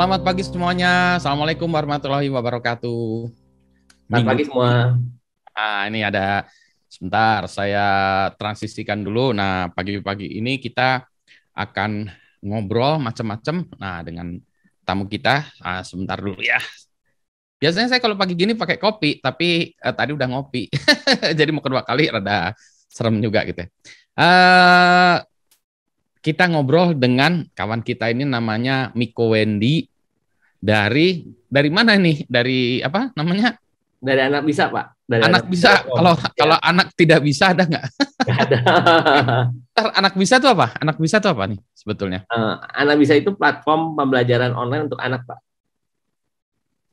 Selamat pagi semuanya. Assalamualaikum warahmatullahi wabarakatuh. Selamat pagi semua. Nah, ini ada sebentar saya transisikan dulu. Nah, pagi-pagi ini kita akan ngobrol macam-macam. Nah, dengan tamu kita. Nah, sebentar dulu ya. Biasanya saya kalau pagi gini pakai kopi, tapi eh, tadi udah ngopi. Jadi mau kedua kali rada serem juga gitu. Uh, kita ngobrol dengan kawan kita ini namanya Miko Wendy dari dari mana nih? Dari apa namanya? Dari anak bisa, Pak. Dari anak, anak bisa. Kalau ya. kalau anak tidak bisa ada nggak? ada. anak bisa itu apa? Anak bisa itu apa nih sebetulnya? Uh, anak bisa itu platform pembelajaran online untuk anak, Pak.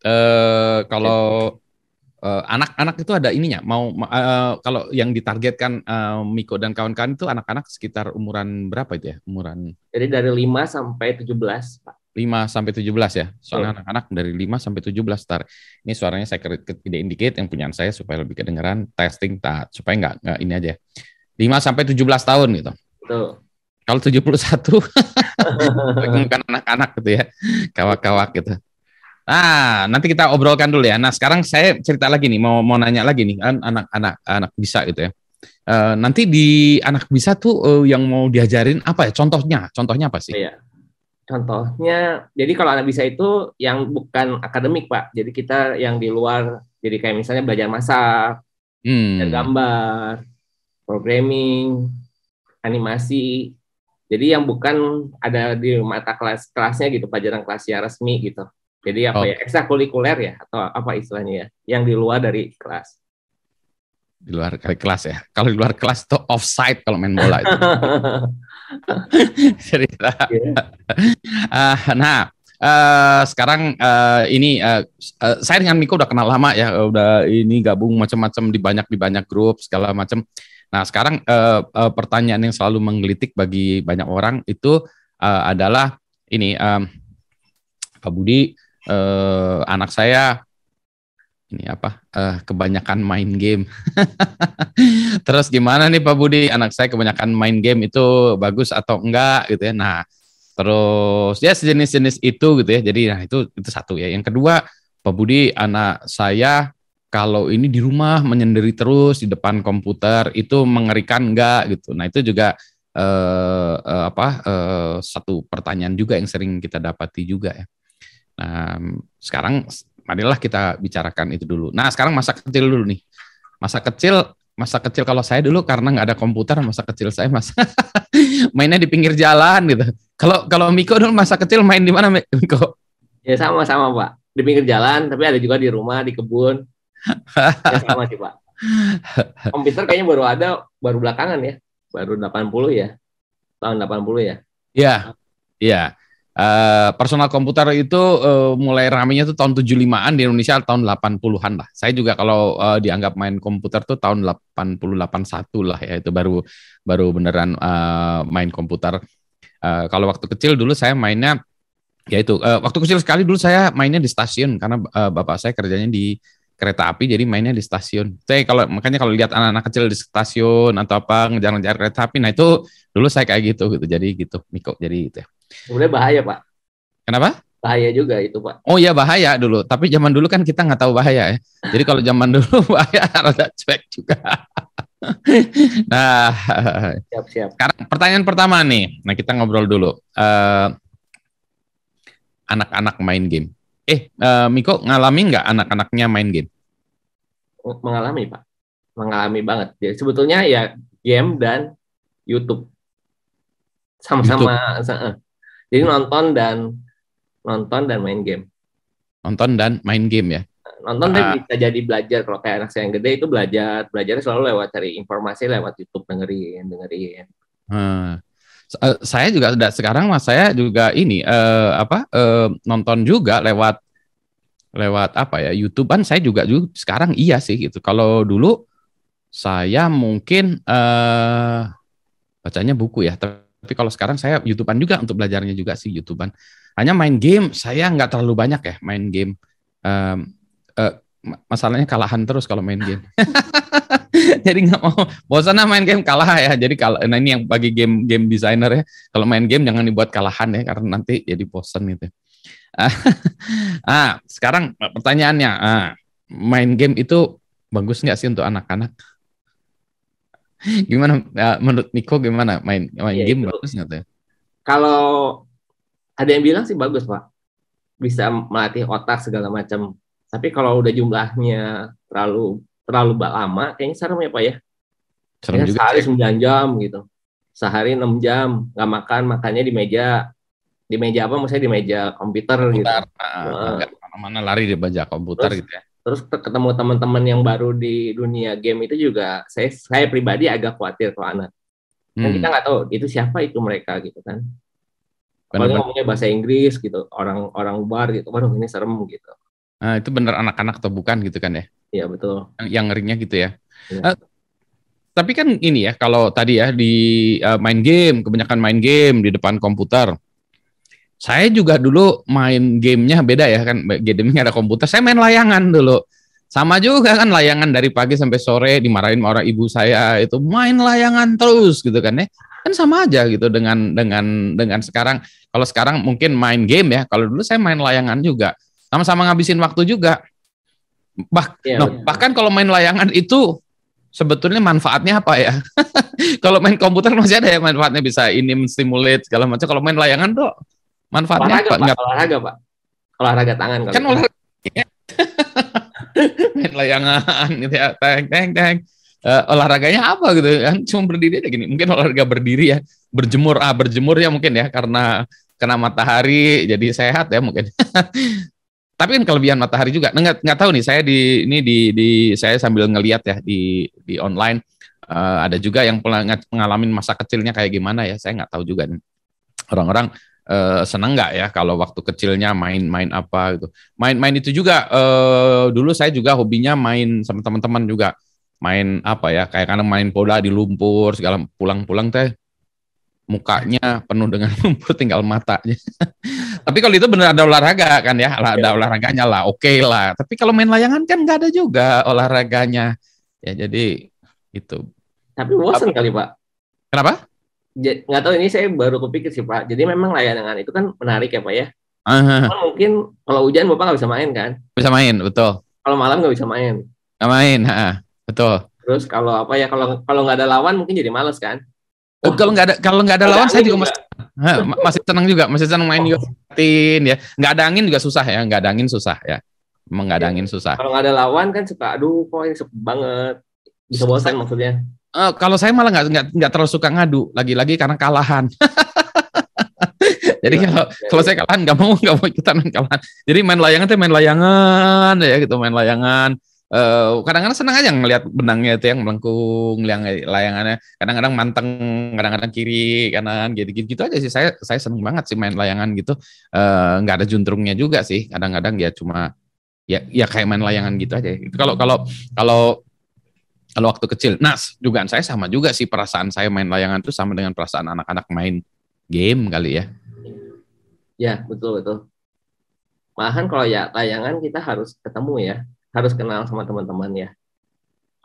uh, kalau eh, anak-anak uh, itu ada ininya mau uh, kalau yang ditargetkan uh, Miko dan kawan-kawan itu anak-anak sekitar umuran berapa itu ya umuran jadi dari 5 sampai 17 Pak 5 sampai 17 ya. Soalnya anak-anak oh. dari 5 sampai 17 tar. Ini suaranya saya tidak indicate yang punyaan saya supaya lebih kedengeran testing tak supaya enggak, enggak ini aja. 5 sampai 17 tahun gitu. Betul. Kalau 71 bukan anak-anak gitu ya. Kawak-kawak gitu. Nah, nanti kita obrolkan dulu ya. Nah, sekarang saya cerita lagi nih, mau mau nanya lagi nih kan anak-anak anak bisa gitu ya. Uh, nanti di anak bisa tuh uh, yang mau diajarin apa ya? Contohnya, contohnya apa sih? Iya. Contohnya, jadi kalau anak bisa itu yang bukan akademik pak, jadi kita yang di luar, jadi kayak misalnya belajar masak, hmm. belajar gambar, programming, animasi. Jadi yang bukan ada di mata kelas kelasnya gitu, pelajaran kelas yang resmi gitu. Jadi apa oh. ya ekstrakurikuler ya atau apa istilahnya ya, yang di luar dari kelas di luar kelas ya. Kalau di luar kelas itu offside kalau main bola itu. Cerita. Yeah. uh, nah, uh, sekarang uh, ini uh, uh, saya dengan Miko udah kenal lama ya, udah ini gabung macam-macam di banyak di banyak grup segala macam. Nah, sekarang uh, uh, pertanyaan yang selalu menggelitik bagi banyak orang itu uh, adalah ini um, Pak Budi uh, anak saya ini apa uh, kebanyakan main game. Terus gimana nih Pak Budi, anak saya kebanyakan main game itu bagus atau enggak gitu ya. Nah, terus ya sejenis-jenis itu gitu ya. Jadi nah itu itu satu ya. Yang kedua, Pak Budi anak saya kalau ini di rumah menyendiri terus di depan komputer itu mengerikan enggak gitu. Nah, itu juga eh, eh, apa eh, satu pertanyaan juga yang sering kita dapati juga ya. Nah, sekarang marilah kita bicarakan itu dulu. Nah, sekarang masa kecil dulu nih. Masa kecil, masa kecil kalau saya dulu karena nggak ada komputer, masa kecil saya masa mainnya di pinggir jalan gitu. Kalau kalau Miko dulu masa kecil main di mana Miko? Ya sama-sama Pak, di pinggir jalan, tapi ada juga di rumah, di kebun. ya sama sih Pak. Komputer kayaknya baru ada baru belakangan ya, baru 80 ya, tahun 80 ya. Iya, iya. Uh, personal komputer itu uh, mulai ramenya tuh tahun 75-an di Indonesia tahun 80-an lah. Saya juga kalau uh, dianggap main komputer tuh tahun delapan satu lah ya itu baru baru beneran uh, main komputer. Uh, kalau waktu kecil dulu saya mainnya ya itu uh, waktu kecil sekali dulu saya mainnya di stasiun karena uh, bapak saya kerjanya di kereta api jadi mainnya di stasiun. Saya kalau makanya kalau lihat anak-anak kecil di stasiun atau apa ngejar-ngejar kereta api nah itu dulu saya kayak gitu gitu. Jadi gitu Miko jadi itu ya. Sebenarnya bahaya, Pak. Kenapa? Bahaya juga itu, Pak. Oh iya bahaya dulu, tapi zaman dulu kan kita nggak tahu bahaya ya. Jadi kalau zaman dulu bahaya rada cuek juga. nah, siap siap. Sekarang pertanyaan pertama nih. Nah, kita ngobrol dulu. anak eh, anak-anak main game. Eh, uh, Miko ngalami nggak anak-anaknya main game? Oh, mengalami, Pak. Mengalami banget. Ya, sebetulnya ya game dan YouTube. Sama-sama. Eh, jadi nonton dan nonton dan main game. Nonton dan main game ya. Nonton uh, bisa jadi belajar kalau kayak anak saya yang gede itu belajar, belajarnya selalu lewat cari informasi lewat YouTube dengerin, dengerin. Uh, saya juga sekarang mas saya juga ini uh, apa uh, nonton juga lewat lewat apa ya YouTube kan saya juga juga sekarang iya sih gitu. Kalau dulu saya mungkin uh, bacanya buku ya, tapi kalau sekarang saya youtuban juga untuk belajarnya juga sih youtuban Hanya main game saya nggak terlalu banyak ya main game. Um, uh, masalahnya kalahan terus kalau main game. jadi nggak mau bosan main game kalah ya jadi kalau nah ini yang bagi game game designer ya kalau main game jangan dibuat kalahan ya karena nanti jadi bosan gitu ya. ah sekarang pertanyaannya ah, main game itu bagus nggak sih untuk anak-anak gimana ya, menurut Niko gimana main main ya, game itu. bagus nggak tuh? Kalau ada yang bilang sih bagus pak, bisa melatih otak segala macam. Tapi kalau udah jumlahnya terlalu terlalu lama, kayaknya serem ya pak ya. Serem juga. Sehari sembilan jam gitu, sehari enam jam nggak makan, makannya di meja di meja apa? Maksudnya di meja komputer, gitu. komputer gitu. Nah, nah, mana lari di meja komputer Terus, gitu ya terus ketemu teman-teman yang baru di dunia game itu juga saya saya pribadi agak khawatir kalau anak kan kita nggak tahu itu siapa itu mereka gitu kan apalagi ngomongnya bahasa Inggris gitu orang orang bar gitu baru ini serem gitu nah, itu benar anak-anak atau bukan gitu kan ya iya betul yang, yang ngerinya gitu ya, ya. Uh, tapi kan ini ya kalau tadi ya di uh, main game kebanyakan main game di depan komputer saya juga dulu main gamenya beda ya kan, gaming ada komputer. Saya main layangan dulu. Sama juga kan layangan dari pagi sampai sore dimarahin orang ibu saya itu main layangan terus gitu kan ya. Kan sama aja gitu dengan dengan dengan sekarang. Kalau sekarang mungkin main game ya. Kalau dulu saya main layangan juga. Sama-sama ngabisin waktu juga. Bah, ya, no, bahkan kalau main layangan itu sebetulnya manfaatnya apa ya? kalau main komputer masih ada ya manfaatnya bisa ini menstimulate segala macam. Kalau main layangan tuh Manfaatnya olahraga, apa? Pak, olahraga, Pak. Olahraga tangan kan. kalau olahraga. Ya. Main layangan gitu ya. Teng teng teng. Uh, olahraganya apa gitu kan cuma berdiri aja gini mungkin olahraga berdiri ya berjemur ah berjemur ya mungkin ya karena kena matahari jadi sehat ya mungkin tapi kan kelebihan matahari juga nah, nggak nggak tahu nih saya di ini di di saya sambil ngelihat ya di di online uh, ada juga yang pernah ngalamin masa kecilnya kayak gimana ya saya nggak tahu juga nih orang-orang uh, seneng nggak ya kalau waktu kecilnya main-main apa gitu. Main-main itu juga uh, dulu saya juga hobinya main sama teman-teman juga main apa ya kayak kadang main bola di lumpur segala pulang-pulang teh mukanya penuh dengan lumpur tinggal matanya. Tapi kalau itu benar ada olahraga kan ya, ada iya. olahraganya lah, oke okay lah. Tapi kalau main layangan kan nggak ada juga olahraganya. Ya jadi itu. Tapi bosan kali pak. Kenapa? nggak tahu ini saya baru kepikir sih Pak. Jadi memang layanan itu kan menarik ya Pak ya. Uh-huh. mungkin kalau hujan Bapak nggak bisa main kan? Bisa main, betul. Kalau malam nggak bisa main. Nggak main, ha, betul. Terus kalau apa ya kalau kalau nggak ada lawan mungkin jadi males kan? Oh, kalau nggak ada kalau nggak ada lawan saya juga, juga. masih masih tenang juga, masih tenang main oh. tin ya. Nggak ada angin juga susah ya, nggak ada angin susah ya. Emang nggak ada iya. angin susah. Kalau nggak ada lawan kan suka aduh kok ini banget. Bisa bosan maksudnya. Uh, kalau saya malah nggak nggak terlalu suka ngadu lagi-lagi karena kalahan. Jadi iya, kalau iya, kalau iya. saya kalahan nggak mau nggak mau ikutan kalahan. Jadi main layangan tuh main layangan ya gitu main layangan. kadang eh, kadang-kadang senang aja ngelihat benangnya itu yang melengkung, yang layangannya. Kadang-kadang manteng, kadang-kadang kiri, kanan, gitu-gitu gitu aja sih. Saya saya seneng banget sih main layangan gitu. Eh, nggak uh, ada juntrungnya juga sih. Kadang-kadang ya cuma ya ya kayak main layangan gitu aja. kalau kalau kalau kalau waktu kecil. Nah, dugaan saya sama juga sih perasaan saya main layangan itu sama dengan perasaan anak-anak main game kali ya. Ya, betul betul. Malahan kalau ya layangan kita harus ketemu ya, harus kenal sama teman-teman ya.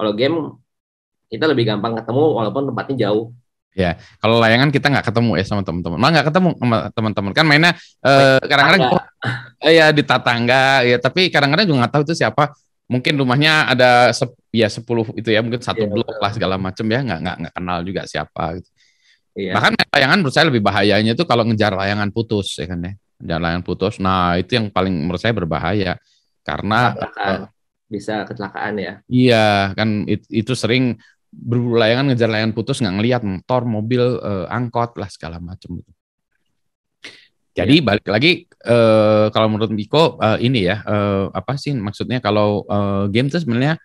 Kalau game kita lebih gampang ketemu walaupun tempatnya jauh. Ya, kalau layangan kita nggak ketemu ya sama teman-teman. Malah nggak ketemu sama teman-teman. Kan mainnya eh, kadang-kadang eh, ya di tatangga ya, tapi kadang-kadang juga nggak tahu itu siapa mungkin rumahnya ada sep, ya 10 itu ya mungkin satu yeah, blok betul. lah segala macam ya nggak nggak nggak kenal juga siapa gitu. Yeah. Bahkan layangan menurut saya lebih bahayanya itu kalau ngejar layangan putus ya kan ya. Ngejar layangan putus. Nah, itu yang paling menurut saya berbahaya karena kecelakaan. Eh, bisa kecelakaan ya. Iya, kan it, itu sering berburu layangan ngejar layangan putus nggak ngelihat motor, mobil, eh, angkot lah segala macam gitu. Jadi yeah. balik lagi uh, kalau menurut Miko uh, ini ya uh, apa sih maksudnya kalau uh, game itu sebenarnya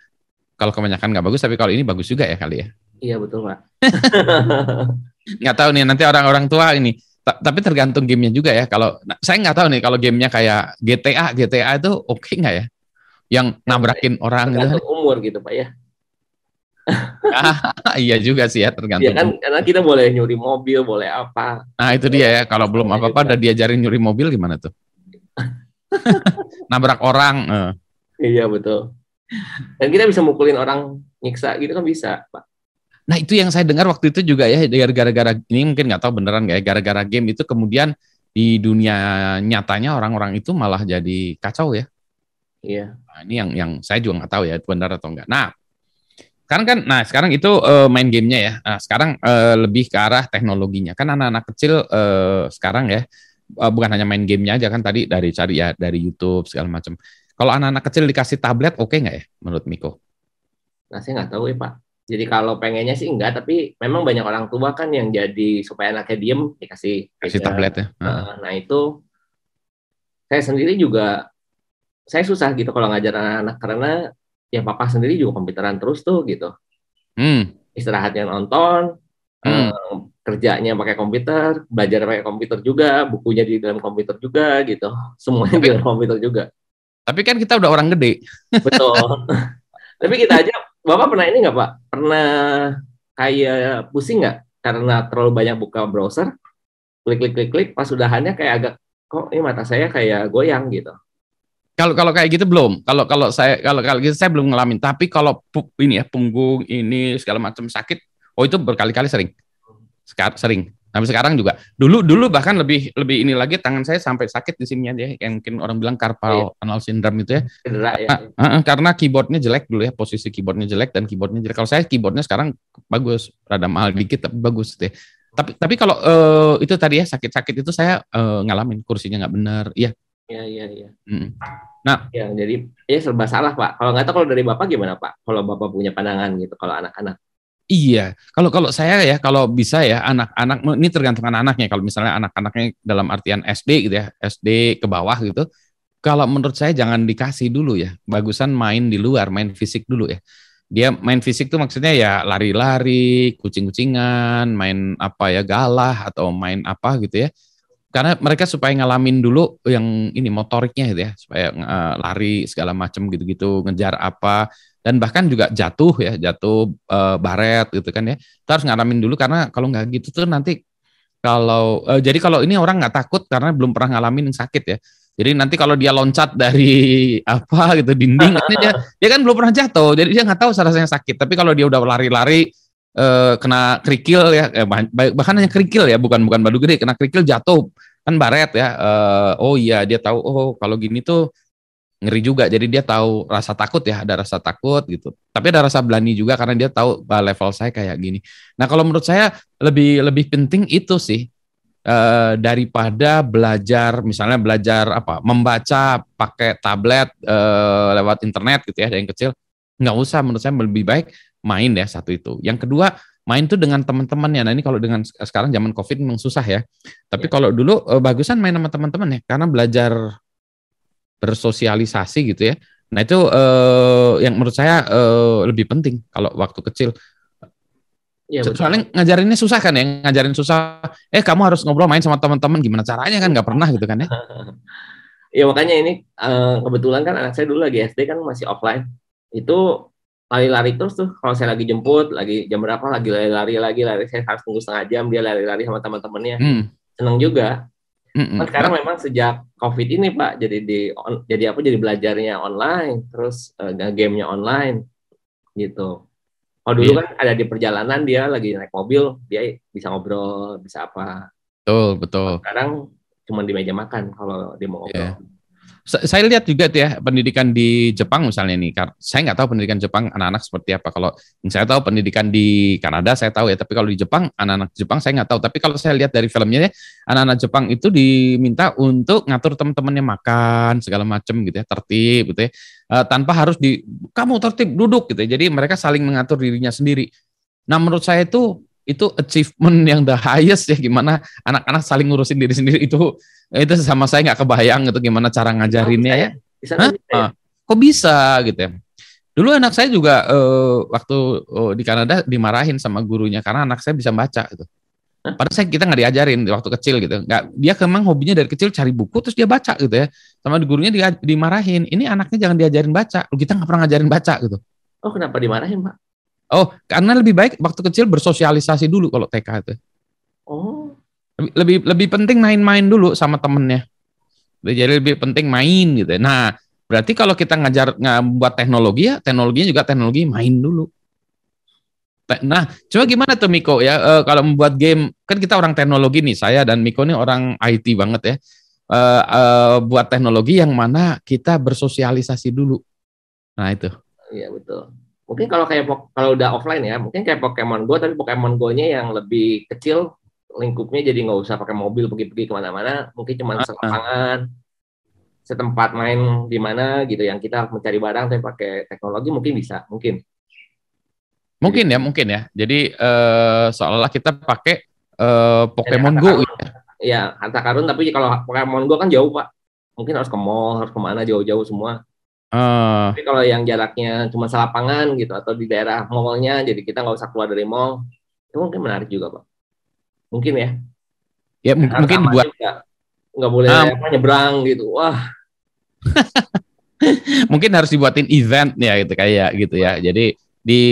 kalau kebanyakan nggak bagus tapi kalau ini bagus juga ya kali ya. Iya betul pak. nggak tahu nih nanti orang-orang tua ini T tapi tergantung gamenya juga ya. Kalau nah, saya nggak tahu nih kalau gamenya kayak GTA GTA itu oke okay nggak ya? Yang nabrakin ya, orang gitu. Umur gitu pak ya ah, iya juga sih ya tergantung. Iya kan karena kita boleh nyuri mobil, boleh apa. Nah, itu dia ya. Kalau belum apa-apa udah diajarin nyuri mobil gimana tuh? Nabrak orang. Eh. Iya, betul. Dan kita bisa mukulin orang nyiksa gitu kan bisa, Pak. Nah, itu yang saya dengar waktu itu juga ya gara-gara ini mungkin nggak tahu beneran nggak ya gara-gara game itu kemudian di dunia nyatanya orang-orang itu malah jadi kacau ya. Iya. Nah, ini yang yang saya juga nggak tahu ya benar atau enggak. Nah, sekarang kan nah sekarang itu uh, main gamenya ya nah, sekarang uh, lebih ke arah teknologinya kan anak-anak kecil uh, sekarang ya uh, bukan hanya main gamenya aja kan tadi dari cari ya dari YouTube segala macam kalau anak-anak kecil dikasih tablet oke okay nggak ya menurut Miko nah saya nggak tahu ya Pak jadi kalau pengennya sih enggak tapi memang banyak orang tua kan yang jadi supaya anaknya diem dikasih kasih tablet ya nah, nah itu saya sendiri juga saya susah gitu kalau ngajar anak-anak karena ya papa sendiri juga komputeran terus tuh gitu. Hmm. Istirahatnya nonton, hmm. eh, kerjanya pakai komputer, belajar pakai komputer juga, bukunya di dalam komputer juga gitu. Semuanya di dalam komputer juga. Tapi kan kita udah orang gede. Betul. Tapi kita aja, Bapak pernah ini nggak Pak? Pernah kayak pusing nggak? Karena terlalu banyak buka browser, klik-klik-klik-klik, pas udahannya kayak agak, kok ini mata saya kayak goyang gitu. Kalau kalau kayak gitu belum. Kalau kalau saya kalau kalau gitu saya belum ngalamin. Tapi kalau ini ya punggung ini segala macam sakit, oh itu berkali-kali sering. Sekar sering. Tapi sekarang juga. Dulu dulu bahkan lebih lebih ini lagi tangan saya sampai sakit di sini ya, yang mungkin orang bilang carpal iya. tunnel syndrome itu ya. Cedera ya. Karena, ah, ah, ah, karena keyboardnya jelek dulu ya, posisi keyboardnya jelek dan keyboardnya jelek. Kalau saya keyboardnya sekarang bagus, rada mahal dikit tapi bagus deh. Gitu ya. tapi tapi kalau uh, itu tadi ya sakit-sakit itu saya uh, ngalamin kursinya nggak benar ya Iya iya iya. Hmm. Nah, ya jadi ya serba salah pak. Kalau nggak tahu kalau dari bapak gimana pak? Kalau bapak punya pandangan gitu kalau anak-anak? Iya, kalau kalau saya ya kalau bisa ya anak-anak ini tergantung anak-anaknya. Kalau misalnya anak-anaknya dalam artian SD gitu ya, SD ke bawah gitu, kalau menurut saya jangan dikasih dulu ya. Bagusan main di luar, main fisik dulu ya. Dia main fisik tuh maksudnya ya lari-lari, kucing-kucingan, main apa ya galah atau main apa gitu ya karena mereka supaya ngalamin dulu yang ini motoriknya gitu ya supaya uh, lari segala macam gitu-gitu ngejar apa dan bahkan juga jatuh ya jatuh uh, baret gitu kan ya kita harus ngalamin dulu karena kalau nggak gitu tuh nanti kalau uh, jadi kalau ini orang nggak takut karena belum pernah ngalamin yang sakit ya jadi nanti kalau dia loncat dari apa gitu dinding, dia dia kan belum pernah jatuh, jadi dia nggak tahu rasanya sakit. Tapi kalau dia udah lari-lari, Eh, kena kerikil ya eh, bahkan hanya kerikil ya bukan bukan badu gede kena kerikil jatuh kan baret ya uh, oh iya dia tahu oh kalau gini tuh ngeri juga jadi dia tahu rasa takut ya ada rasa takut gitu tapi ada rasa berani juga karena dia tahu bah, eh, level saya kayak gini nah kalau menurut saya lebih lebih penting itu sih uh, daripada belajar misalnya belajar apa membaca pakai tablet uh, lewat internet gitu ya dari yang kecil nggak usah menurut saya lebih baik main ya satu itu. Yang kedua main tuh dengan teman ya. Nah ini kalau dengan sekarang zaman covid memang susah ya. Tapi yeah. kalau dulu eh, bagusan main sama teman-teman ya karena belajar bersosialisasi gitu ya. Nah itu eh, yang menurut saya eh, lebih penting kalau waktu kecil. Ya, betul. Soalnya ngajarinnya susah kan ya, ngajarin susah. Eh kamu harus ngobrol main sama teman-teman gimana caranya kan nggak pernah gitu kan ya. ya makanya ini eh, kebetulan kan anak saya dulu lagi SD kan masih offline. Itu lari-lari terus tuh kalau saya lagi jemput lagi jam berapa lagi lari-lari lagi lari saya harus tunggu setengah jam dia lari-lari sama teman-temannya hmm. seneng juga hmm. hmm. sekarang memang sejak covid ini pak jadi di on, jadi apa jadi belajarnya online terus uh, eh, nya online gitu kalau dulu yeah. kan ada di perjalanan dia lagi naik mobil dia bisa ngobrol bisa apa betul betul sekarang cuma di meja makan kalau dia mau ngobrol yeah saya lihat juga tuh ya pendidikan di Jepang misalnya nih. Saya nggak tahu pendidikan Jepang anak-anak seperti apa. Kalau saya tahu pendidikan di Kanada saya tahu ya, tapi kalau di Jepang anak-anak Jepang saya nggak tahu. Tapi kalau saya lihat dari filmnya ya, anak-anak Jepang itu diminta untuk ngatur teman-temannya makan segala macam gitu ya, tertib gitu ya. Eh, tanpa harus di kamu tertib duduk gitu ya. Jadi mereka saling mengatur dirinya sendiri. Nah, menurut saya itu itu achievement yang the highest ya gimana anak-anak saling ngurusin diri sendiri itu itu sama saya nggak kebayang gitu gimana cara ngajarinnya ya. Bisa, Hah? bisa Kok bisa gitu ya? Dulu anak saya juga uh, waktu uh, di Kanada dimarahin sama gurunya karena anak saya bisa baca gitu. Padahal saya kita nggak diajarin waktu kecil gitu. Nggak, dia memang hobinya dari kecil cari buku terus dia baca gitu ya. Sama gurunya dia dimarahin. Ini anaknya jangan diajarin baca. Kita nggak pernah ngajarin baca gitu. Oh kenapa dimarahin pak? Oh, karena lebih baik waktu kecil bersosialisasi dulu kalau TK itu. Oh. Lebih lebih, lebih penting main-main dulu sama temennya. Jadi lebih penting main gitu. Nah, berarti kalau kita ngajar buat teknologi ya, teknologinya juga teknologi main dulu. Nah, cuma gimana tuh Miko ya e, kalau membuat game kan kita orang teknologi nih, saya dan Miko ini orang IT banget ya. E, e, buat teknologi yang mana kita bersosialisasi dulu. Nah, itu. Iya, betul mungkin kalau kayak kalau udah offline ya mungkin kayak Pokemon Go tapi Pokemon Go-nya yang lebih kecil lingkupnya jadi nggak usah pakai mobil pergi-pergi kemana-mana mungkin cuma lapangan ah, ah. setempat main di mana gitu yang kita mencari barang tapi pakai teknologi mungkin bisa mungkin mungkin jadi, ya mungkin ya jadi uh, seolah-olah kita pakai uh, Pokemon Go karun, ya iya, harta karun tapi kalau Pokemon Go kan jauh pak mungkin harus ke mall harus kemana jauh-jauh semua Uh. Tapi kalau yang jaraknya cuma selapangan gitu atau di daerah mallnya, jadi kita nggak usah keluar dari mall, itu mungkin menarik juga, pak. Mungkin ya. Ya Karena mungkin buat nggak boleh um. nyebrang gitu. Wah. mungkin harus dibuatin event ya gitu kayak gitu ya. Jadi di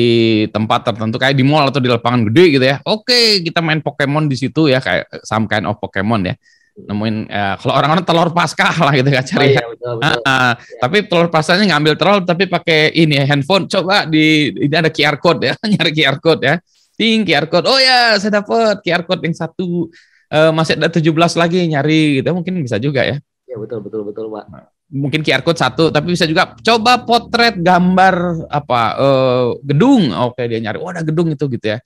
tempat tertentu kayak di mall atau di lapangan gede gitu ya. Oke, kita main Pokemon di situ ya kayak some kind of Pokemon ya nemuin ya, kalau orang-orang telur paskah lah gitu kan cari. Oh, iya, betul, betul. ya. Tapi telur paskahnya ngambil telur tapi pakai ini ya, handphone. Coba di ini ada QR code ya, nyari QR code ya. Ting QR code. Oh ya, saya dapat QR code yang satu. Uh, masih ada 17 lagi nyari gitu. Mungkin bisa juga ya. Ya betul betul betul, Pak. Nah, mungkin QR code satu, tapi bisa juga coba potret gambar apa uh, gedung. Oke, dia nyari. Oh, ada gedung itu gitu ya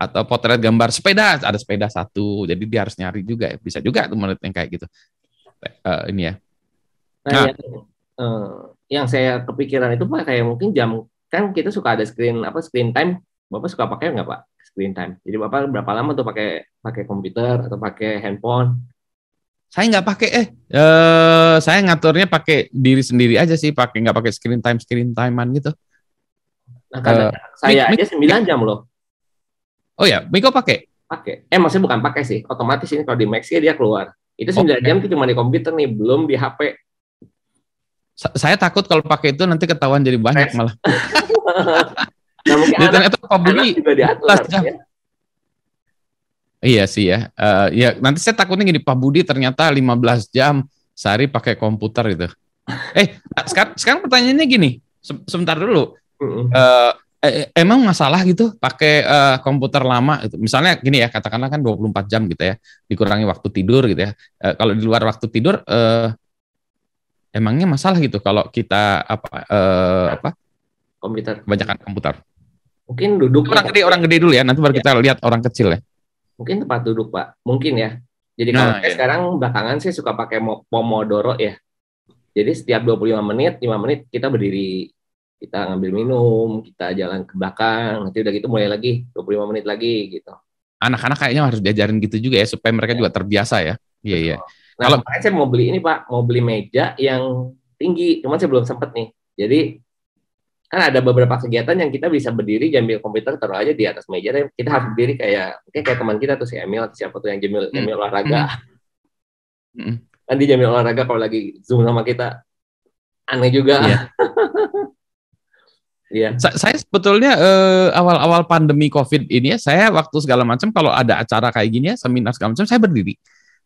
atau potret gambar sepeda ada sepeda satu jadi dia harus nyari juga ya. bisa juga tuh menurut yang kayak gitu uh, ini ya nah, nah. uh, yang saya kepikiran itu pak kayak mungkin jam kan kita suka ada screen apa screen time bapak suka pakai nggak pak screen time jadi bapak berapa lama tuh pakai pakai komputer atau pakai handphone saya nggak pakai eh uh, saya ngaturnya pakai diri sendiri aja sih pakai nggak pakai screen time screen timean gitu nah, uh, saya mik, aja mik, 9 jam loh Oh ya, Miko pakai? Pakai. Eh maksudnya bukan pakai sih, otomatis ini kalau di Max dia keluar. Itu 9 okay. jam itu cuma di komputer nih, belum di HP. Sa saya takut kalau pakai itu nanti ketahuan jadi banyak Max. malah. nah, mungkin anak, ternyata Pak Budi. Ya? Iya sih ya. Uh, ya nanti saya takutnya gini Pak Budi ternyata 15 jam sehari pakai komputer gitu. eh sekarang sekarang pertanyaannya gini. sebentar dulu. Uh, Eh, eh, emang masalah gitu pakai eh, komputer lama gitu. Misalnya gini ya, katakanlah kan 24 jam gitu ya, dikurangi waktu tidur gitu ya. Eh, kalau di luar waktu tidur eh, emangnya masalah gitu kalau kita apa eh, apa komputer. Kebanyakan komputer. Mungkin duduk orang ya. gede orang gede dulu ya, nanti baru ya. kita lihat orang kecil ya. Mungkin tempat duduk, Pak. Mungkin ya. Jadi nah, kalau ya. Iya. sekarang belakangan sih suka pakai Pomodoro ya. Jadi setiap 25 menit, 5 menit kita berdiri kita ngambil minum, kita jalan ke belakang, nanti udah gitu mulai lagi 25 menit lagi gitu. Anak-anak kayaknya harus diajarin gitu juga ya supaya mereka ya. juga terbiasa ya. Iya iya. Nah, Kalau saya mau beli ini Pak, mau beli meja yang tinggi, cuman saya belum sempet nih. Jadi kan ada beberapa kegiatan yang kita bisa berdiri jambil komputer taruh aja di atas meja, tapi kita harus berdiri kayak oke kayak teman kita tuh si Emil siapa tuh yang jemil hmm. hmm. olahraga. Hmm. Kan olahraga kalau lagi zoom sama kita aneh juga. Iya. Iya. Sa saya sebetulnya eh, awal-awal uh, pandemi COVID ini ya, saya waktu segala macam kalau ada acara kayak gini ya, seminar segala macam, saya berdiri.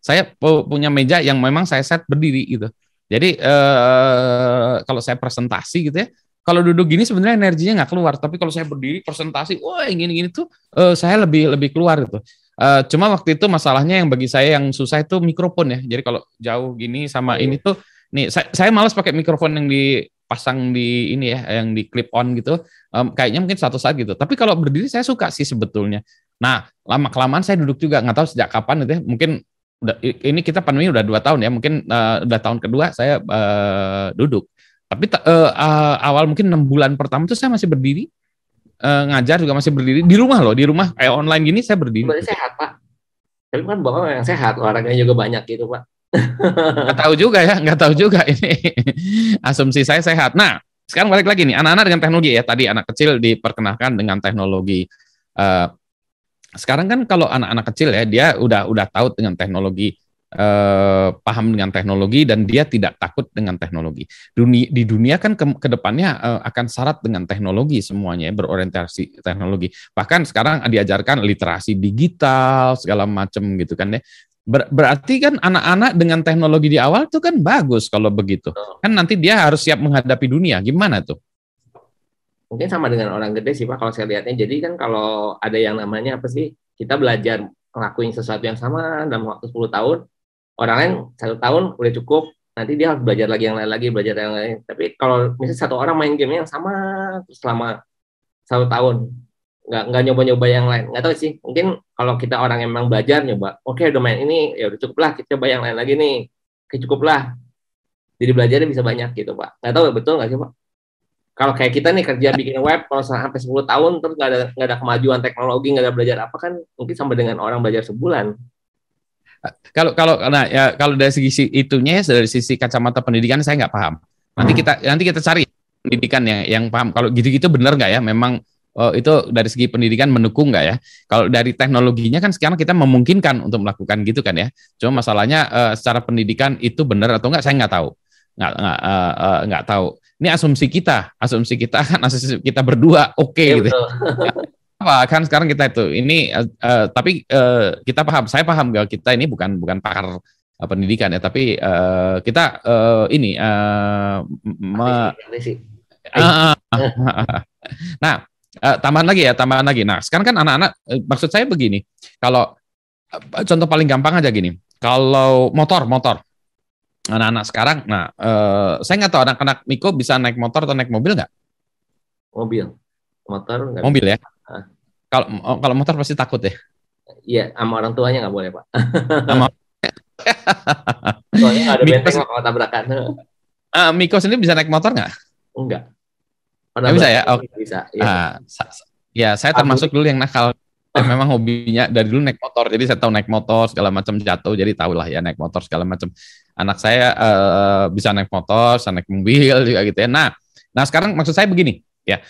Saya punya meja yang memang saya set berdiri gitu. Jadi uh, kalau saya presentasi gitu ya, kalau duduk gini sebenarnya energinya nggak keluar, tapi kalau saya berdiri presentasi, wah gini-gini tuh uh, saya lebih lebih keluar gitu. Uh, cuma waktu itu masalahnya yang bagi saya yang susah itu mikrofon ya. Jadi kalau jauh gini sama oh, ini tuh, nih saya, saya malas pakai mikrofon yang di pasang di ini ya yang di clip on gitu um, kayaknya mungkin satu saat gitu tapi kalau berdiri saya suka sih sebetulnya nah lama kelamaan saya duduk juga nggak tahu sejak kapan itu ya mungkin udah, ini kita pandemi udah dua tahun ya mungkin uh, udah tahun kedua saya uh, duduk tapi uh, uh, awal mungkin enam bulan pertama itu saya masih berdiri uh, ngajar juga masih berdiri di rumah loh di rumah kayak online gini saya berdiri. Sebenarnya sehat pak, tapi kan bapak yang sehat olahraganya juga banyak gitu pak. Nggak tahu juga ya, nggak tahu juga ini. Asumsi saya sehat. Nah, sekarang balik lagi nih, anak-anak dengan teknologi ya. Tadi anak kecil diperkenalkan dengan teknologi. Eh, sekarang kan kalau anak-anak kecil ya, dia udah udah tahu dengan teknologi, eh, paham dengan teknologi, dan dia tidak takut dengan teknologi. Dunia, di dunia kan ke, kedepannya uh, eh, akan syarat dengan teknologi semuanya, berorientasi teknologi. Bahkan sekarang diajarkan literasi digital segala macam gitu kan ya. Ber berarti kan anak-anak dengan teknologi di awal itu kan bagus kalau begitu. Kan nanti dia harus siap menghadapi dunia. Gimana tuh? Mungkin sama dengan orang gede sih Pak kalau saya lihatnya. Jadi kan kalau ada yang namanya apa sih? Kita belajar ngelakuin sesuatu yang sama dalam waktu 10 tahun. Orang lain satu tahun udah cukup. Nanti dia harus belajar lagi yang lain lagi, belajar yang lain. Tapi kalau misalnya satu orang main game yang sama selama satu tahun, nggak nggak nyoba nyoba yang lain nggak tahu sih mungkin kalau kita orang yang emang belajar nyoba oke okay, domain ini ya udah cukup lah kita coba yang lain lagi nih oke cukup lah jadi belajarnya bisa banyak gitu pak nggak tahu betul nggak sih pak kalau kayak kita nih kerja bikin web kalau sampai 10 tahun terus nggak ada nggak ada kemajuan teknologi nggak ada belajar apa kan mungkin sama dengan orang belajar sebulan eh, kalau kalau nah ya kalau dari sisi itunya dari sisi kacamata pendidikan saya nggak paham nanti hmm. kita nanti kita cari pendidikan yang yang paham kalau gitu-gitu benar nggak ya memang Oh, itu dari segi pendidikan mendukung nggak ya? Kalau dari teknologinya kan sekarang kita memungkinkan untuk melakukan gitu kan ya. Cuma masalahnya uh, secara pendidikan itu benar atau nggak saya nggak tahu, nggak nggak, uh, uh, nggak tahu. Ini asumsi kita, asumsi kita kan asumsi kita berdua oke okay, iya, gitu ya, gitu. Apa kan sekarang kita itu ini uh, tapi uh, kita paham, saya paham gak kita ini bukan bukan pakar uh, pendidikan ya, tapi uh, kita uh, ini. Uh, Nah, Uh, tambahan lagi ya, tambahan lagi. Nah, sekarang kan anak-anak, eh, maksud saya begini, kalau eh, contoh paling gampang aja gini, kalau motor, motor, anak-anak sekarang, nah, uh, saya nggak tahu anak-anak Miko bisa naik motor atau naik mobil nggak? Mobil, motor nggak. Mobil ya. Ah. Kalau Kalau oh, kalau motor pasti takut ya. Iya, sama orang tuanya nggak boleh pak. Sama. Soalnya ada benteng kalau tabrakan. Uh, Miko sendiri bisa naik motor nggak? Enggak. Pernah oh, ya, bisa ya? Oke. Bisa. Ya. Uh, ya, saya termasuk dulu yang nakal. memang hobinya dari dulu naik motor, jadi saya tahu naik motor segala macam jatuh, jadi tahulah ya naik motor segala macam. Anak saya uh, bisa naik motor, bisa naik mobil juga gitu ya. Nah, nah sekarang maksud saya begini ya.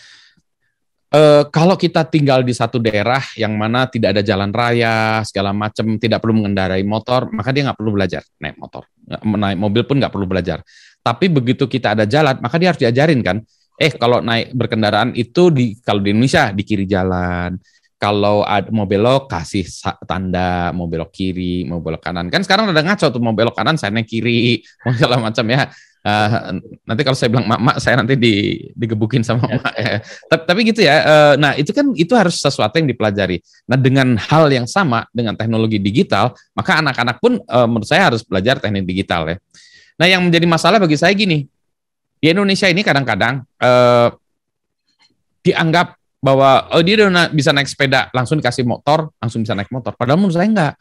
Uh, kalau kita tinggal di satu daerah yang mana tidak ada jalan raya segala macam tidak perlu mengendarai motor maka dia nggak perlu belajar naik motor naik mobil pun nggak perlu belajar tapi begitu kita ada jalan maka dia harus diajarin kan eh kalau naik berkendaraan itu di kalau di Indonesia di kiri jalan kalau ada, mau belok kasih tanda mobil belok kiri mau belok kanan kan sekarang ada ngaco tuh mau belok kanan saya naik kiri segala macam ya uh, nanti kalau saya bilang mak saya nanti di digebukin sama iya. mak ya. Eh, tapi, tapi gitu ya uh, nah itu kan itu harus sesuatu yang dipelajari nah dengan hal yang sama dengan teknologi digital maka anak-anak pun uh, menurut saya harus belajar teknik digital ya nah yang menjadi masalah bagi saya gini di Indonesia ini kadang-kadang eh, dianggap bahwa oh dia udah bisa naik sepeda langsung dikasih motor langsung bisa naik motor padahal menurut saya enggak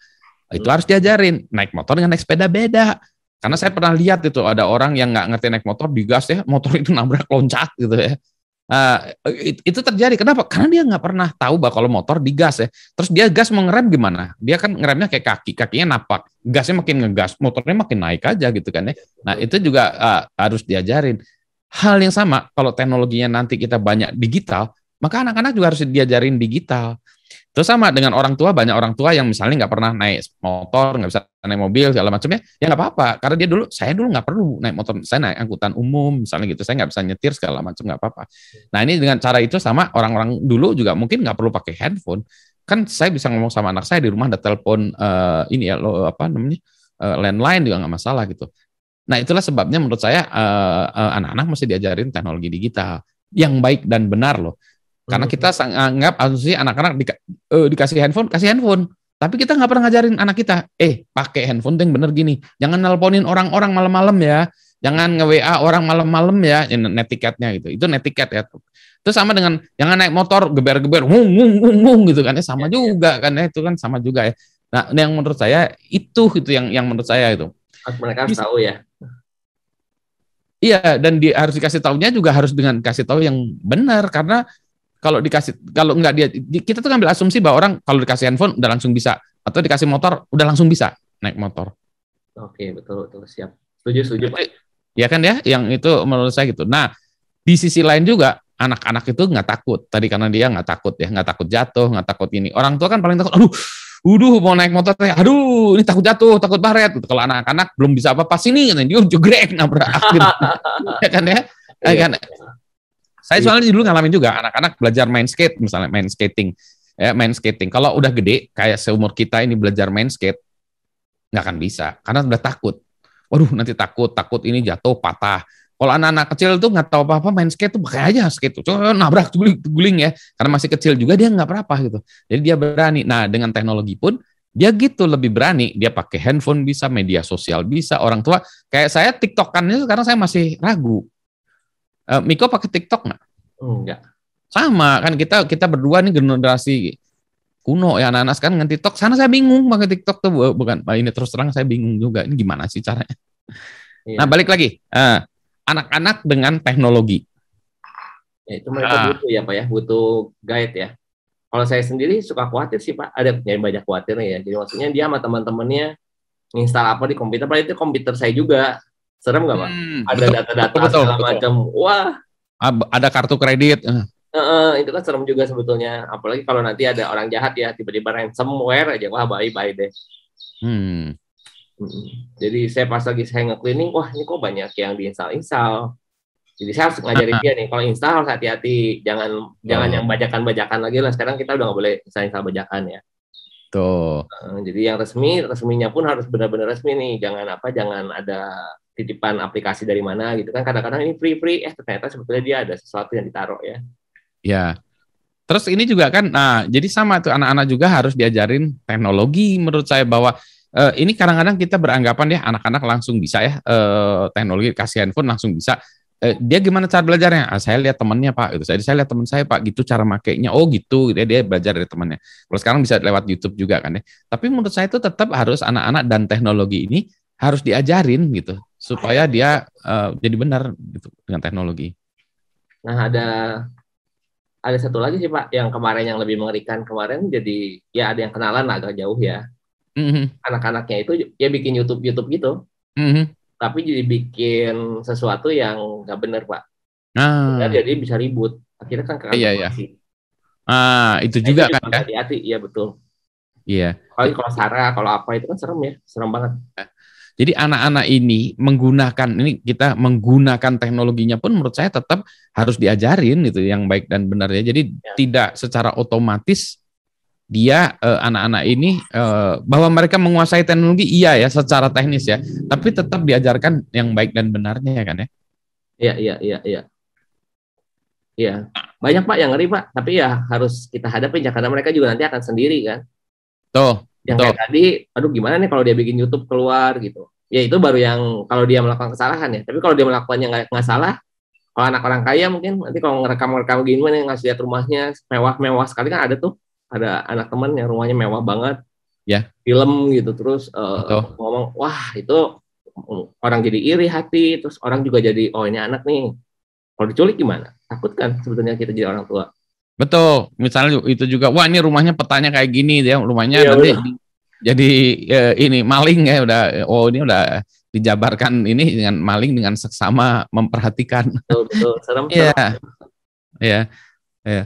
itu harus diajarin naik motor dengan naik sepeda beda karena saya pernah lihat itu ada orang yang nggak ngerti naik motor digas ya motor itu nabrak loncat gitu ya Uh, itu terjadi. Kenapa? Karena dia nggak pernah tahu bahwa kalau motor digas ya. Terus dia gas mau gimana? Dia kan ngeremnya kayak kaki, kakinya napak. Gasnya makin ngegas, motornya makin naik aja gitu kan ya. Nah itu juga uh, harus diajarin. Hal yang sama kalau teknologinya nanti kita banyak digital, maka anak-anak juga harus diajarin digital. Terus sama dengan orang tua, banyak orang tua yang misalnya nggak pernah naik motor, nggak bisa naik mobil, segala macamnya, ya nggak apa-apa. Karena dia dulu, saya dulu nggak perlu naik motor, saya naik angkutan umum, misalnya gitu, saya nggak bisa nyetir, segala macam nggak apa-apa. Nah ini dengan cara itu sama orang-orang dulu juga mungkin nggak perlu pakai handphone. Kan saya bisa ngomong sama anak saya di rumah ada telepon uh, ini ya, lo, apa namanya, uh, landline juga nggak masalah gitu. Nah itulah sebabnya menurut saya uh, uh, anak-anak mesti diajarin teknologi digital yang baik dan benar loh karena hmm. kita anggap asumsi ah, anak-anak di, uh, eh, dikasih handphone, kasih handphone. Tapi kita nggak pernah ngajarin anak kita, eh pakai handphone tuh yang bener gini. Jangan nelponin orang-orang malam-malam ya. Jangan nge-WA orang malam-malam ya, ya netiketnya gitu. Itu netiket ya. Itu sama dengan jangan naik motor geber-geber, ngung ngung ngung gitu kan. Ya sama ya, ya. juga kan ya, itu kan sama juga ya. Nah, yang menurut saya itu itu yang yang menurut saya itu. Mereka harus tahu ya. Iya, dan di, harus dikasih tahunya juga harus dengan kasih tahu yang benar karena kalau dikasih kalau nggak dia kita tuh ngambil asumsi bahwa orang kalau dikasih handphone udah langsung bisa atau dikasih motor udah langsung bisa naik motor. Oke betul betul siap setuju setuju pak. Ya kan ya yang itu menurut saya gitu. Nah di sisi lain juga anak-anak itu nggak takut tadi karena dia nggak takut ya nggak takut jatuh nggak takut ini orang tua kan paling takut aduh Uduh mau naik motor teh, aduh ini takut jatuh, takut baret. Gitu. Kalau anak-anak belum bisa apa-apa sini, gitu. dia jegrek nabrak. ya kan ya? ya iya. Kan? Saya iya. soalnya dulu ngalamin juga anak-anak belajar main skate misalnya main skating. Ya, main skating. Kalau udah gede kayak seumur kita ini belajar main skate nggak akan bisa karena udah takut. Waduh, nanti takut, takut ini jatuh, patah. Kalau anak-anak kecil tuh nggak tahu apa-apa main skate tuh pakai aja skate tuh. Cuma nabrak guling, guling ya. Karena masih kecil juga dia nggak apa gitu. Jadi dia berani. Nah, dengan teknologi pun dia gitu lebih berani dia pakai handphone bisa media sosial bisa orang tua kayak saya tiktokannya sekarang saya masih ragu Eh, Miko pakai TikTok nggak? Enggak. Oh. Sama kan kita kita berdua nih generasi kuno ya anak-anak sekarang dengan TikTok. Sana saya bingung pakai TikTok tuh bukan ini terus terang saya bingung juga ini gimana sih caranya. Yeah. Nah balik lagi eh, anak-anak uh, dengan teknologi. Ya, itu mereka uh, butuh ya pak ya butuh guide ya. Kalau saya sendiri suka khawatir sih pak ada yang banyak khawatirnya ya. Jadi maksudnya dia sama teman-temannya install apa di komputer, padahal itu komputer saya juga Serem nggak pak? Hmm, ada data-data segala macam. Wah. Ada kartu kredit. Uh, itu kan serem juga sebetulnya. Apalagi kalau nanti ada orang jahat ya tiba-tiba ransomware aja. Wah baik baik deh. Hmm. Jadi saya pas lagi saya nge-cleaning, wah ini kok banyak yang diinstal-install. Jadi saya harus ngajarin dia nih, kalau install harus hati-hati, jangan oh. jangan yang bajakan-bajakan lagi lah. Sekarang kita udah nggak boleh install-install bajakan ya. Tuh. Jadi yang resmi, resminya pun harus benar-benar resmi nih, jangan apa, jangan ada titipan aplikasi dari mana gitu kan kadang-kadang ini free free eh ternyata sebetulnya dia ada sesuatu yang ditaruh ya ya terus ini juga kan nah jadi sama tuh anak-anak juga harus diajarin teknologi menurut saya bahwa eh, ini kadang-kadang kita beranggapan ya anak-anak langsung bisa ya eh, teknologi kasih handphone langsung bisa eh, dia gimana cara belajarnya? Ah, saya lihat temannya pak, itu Saya, lihat teman saya pak, gitu cara makainya. Oh gitu, dia dia belajar dari temannya. terus sekarang bisa lewat YouTube juga kan ya. Tapi menurut saya itu tetap harus anak-anak dan teknologi ini harus diajarin gitu supaya dia uh, jadi benar gitu dengan teknologi. Nah ada ada satu lagi sih Pak yang kemarin yang lebih mengerikan kemarin jadi ya ada yang kenalan agak jauh ya mm-hmm. anak-anaknya itu ya bikin YouTube YouTube gitu mm-hmm. tapi jadi bikin sesuatu yang nggak benar Pak Nah jadi bisa ribut akhirnya kan kekerasan iya, iya. Ah, itu nah, juga itu kan ya? hati-hati ya? iya betul. Iya. Kalau kalau Sarah, kalau apa itu kan serem ya, serem banget. Eh, jadi anak-anak ini menggunakan ini kita menggunakan teknologinya pun menurut saya tetap harus diajarin itu yang baik dan benar ya. Jadi ya. tidak secara otomatis dia anak eh, anak-anak ini eh, bahwa mereka menguasai teknologi iya ya secara teknis ya, tapi tetap diajarkan yang baik dan benarnya ya kan ya. Iya iya iya iya. Iya. Banyak Pak yang ngeri Pak, tapi ya harus kita hadapi ya, karena mereka juga nanti akan sendiri kan. Tuh yang kayak tadi aduh gimana nih kalau dia bikin YouTube keluar gitu ya itu baru yang kalau dia melakukan kesalahan ya tapi kalau dia melakukan yang nggak salah kalau anak orang kaya mungkin nanti kalau ngerekam rekam gimana yang ngasih lihat rumahnya mewah mewah sekali kan ada tuh ada anak teman yang rumahnya mewah banget ya film gitu terus uh, ngomong wah itu mm, orang jadi iri hati terus orang juga jadi oh ini anak nih kalau diculik gimana takut kan sebetulnya kita jadi orang tua Betul. Misalnya itu juga, wah ini rumahnya petanya kayak gini dia, rumahnya iya, nanti bener. jadi e, ini maling ya udah, oh ini udah dijabarkan ini dengan maling dengan seksama memperhatikan. Betul, betul. Serem. Iya. Iya. Iya.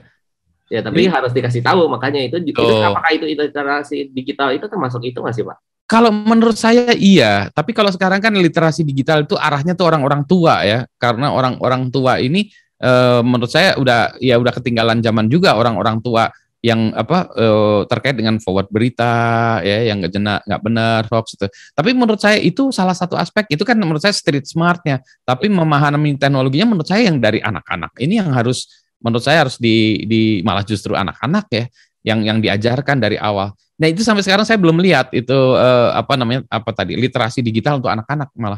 Ya, tapi harus dikasih tahu makanya itu itu oh. apakah itu literasi digital itu termasuk itu nggak sih, Pak? Kalau menurut saya iya, tapi kalau sekarang kan literasi digital itu arahnya tuh orang-orang tua ya, karena orang-orang tua ini e, menurut saya udah ya udah ketinggalan zaman juga orang-orang tua yang apa e, terkait dengan forward berita ya yang nggak jenak nggak benar hoax itu. Tapi menurut saya itu salah satu aspek itu kan menurut saya street smartnya. Tapi memahami teknologinya menurut saya yang dari anak-anak ini yang harus menurut saya harus di, di malah justru anak-anak ya yang yang diajarkan dari awal. Nah itu sampai sekarang saya belum lihat itu e, apa namanya apa tadi literasi digital untuk anak-anak malah.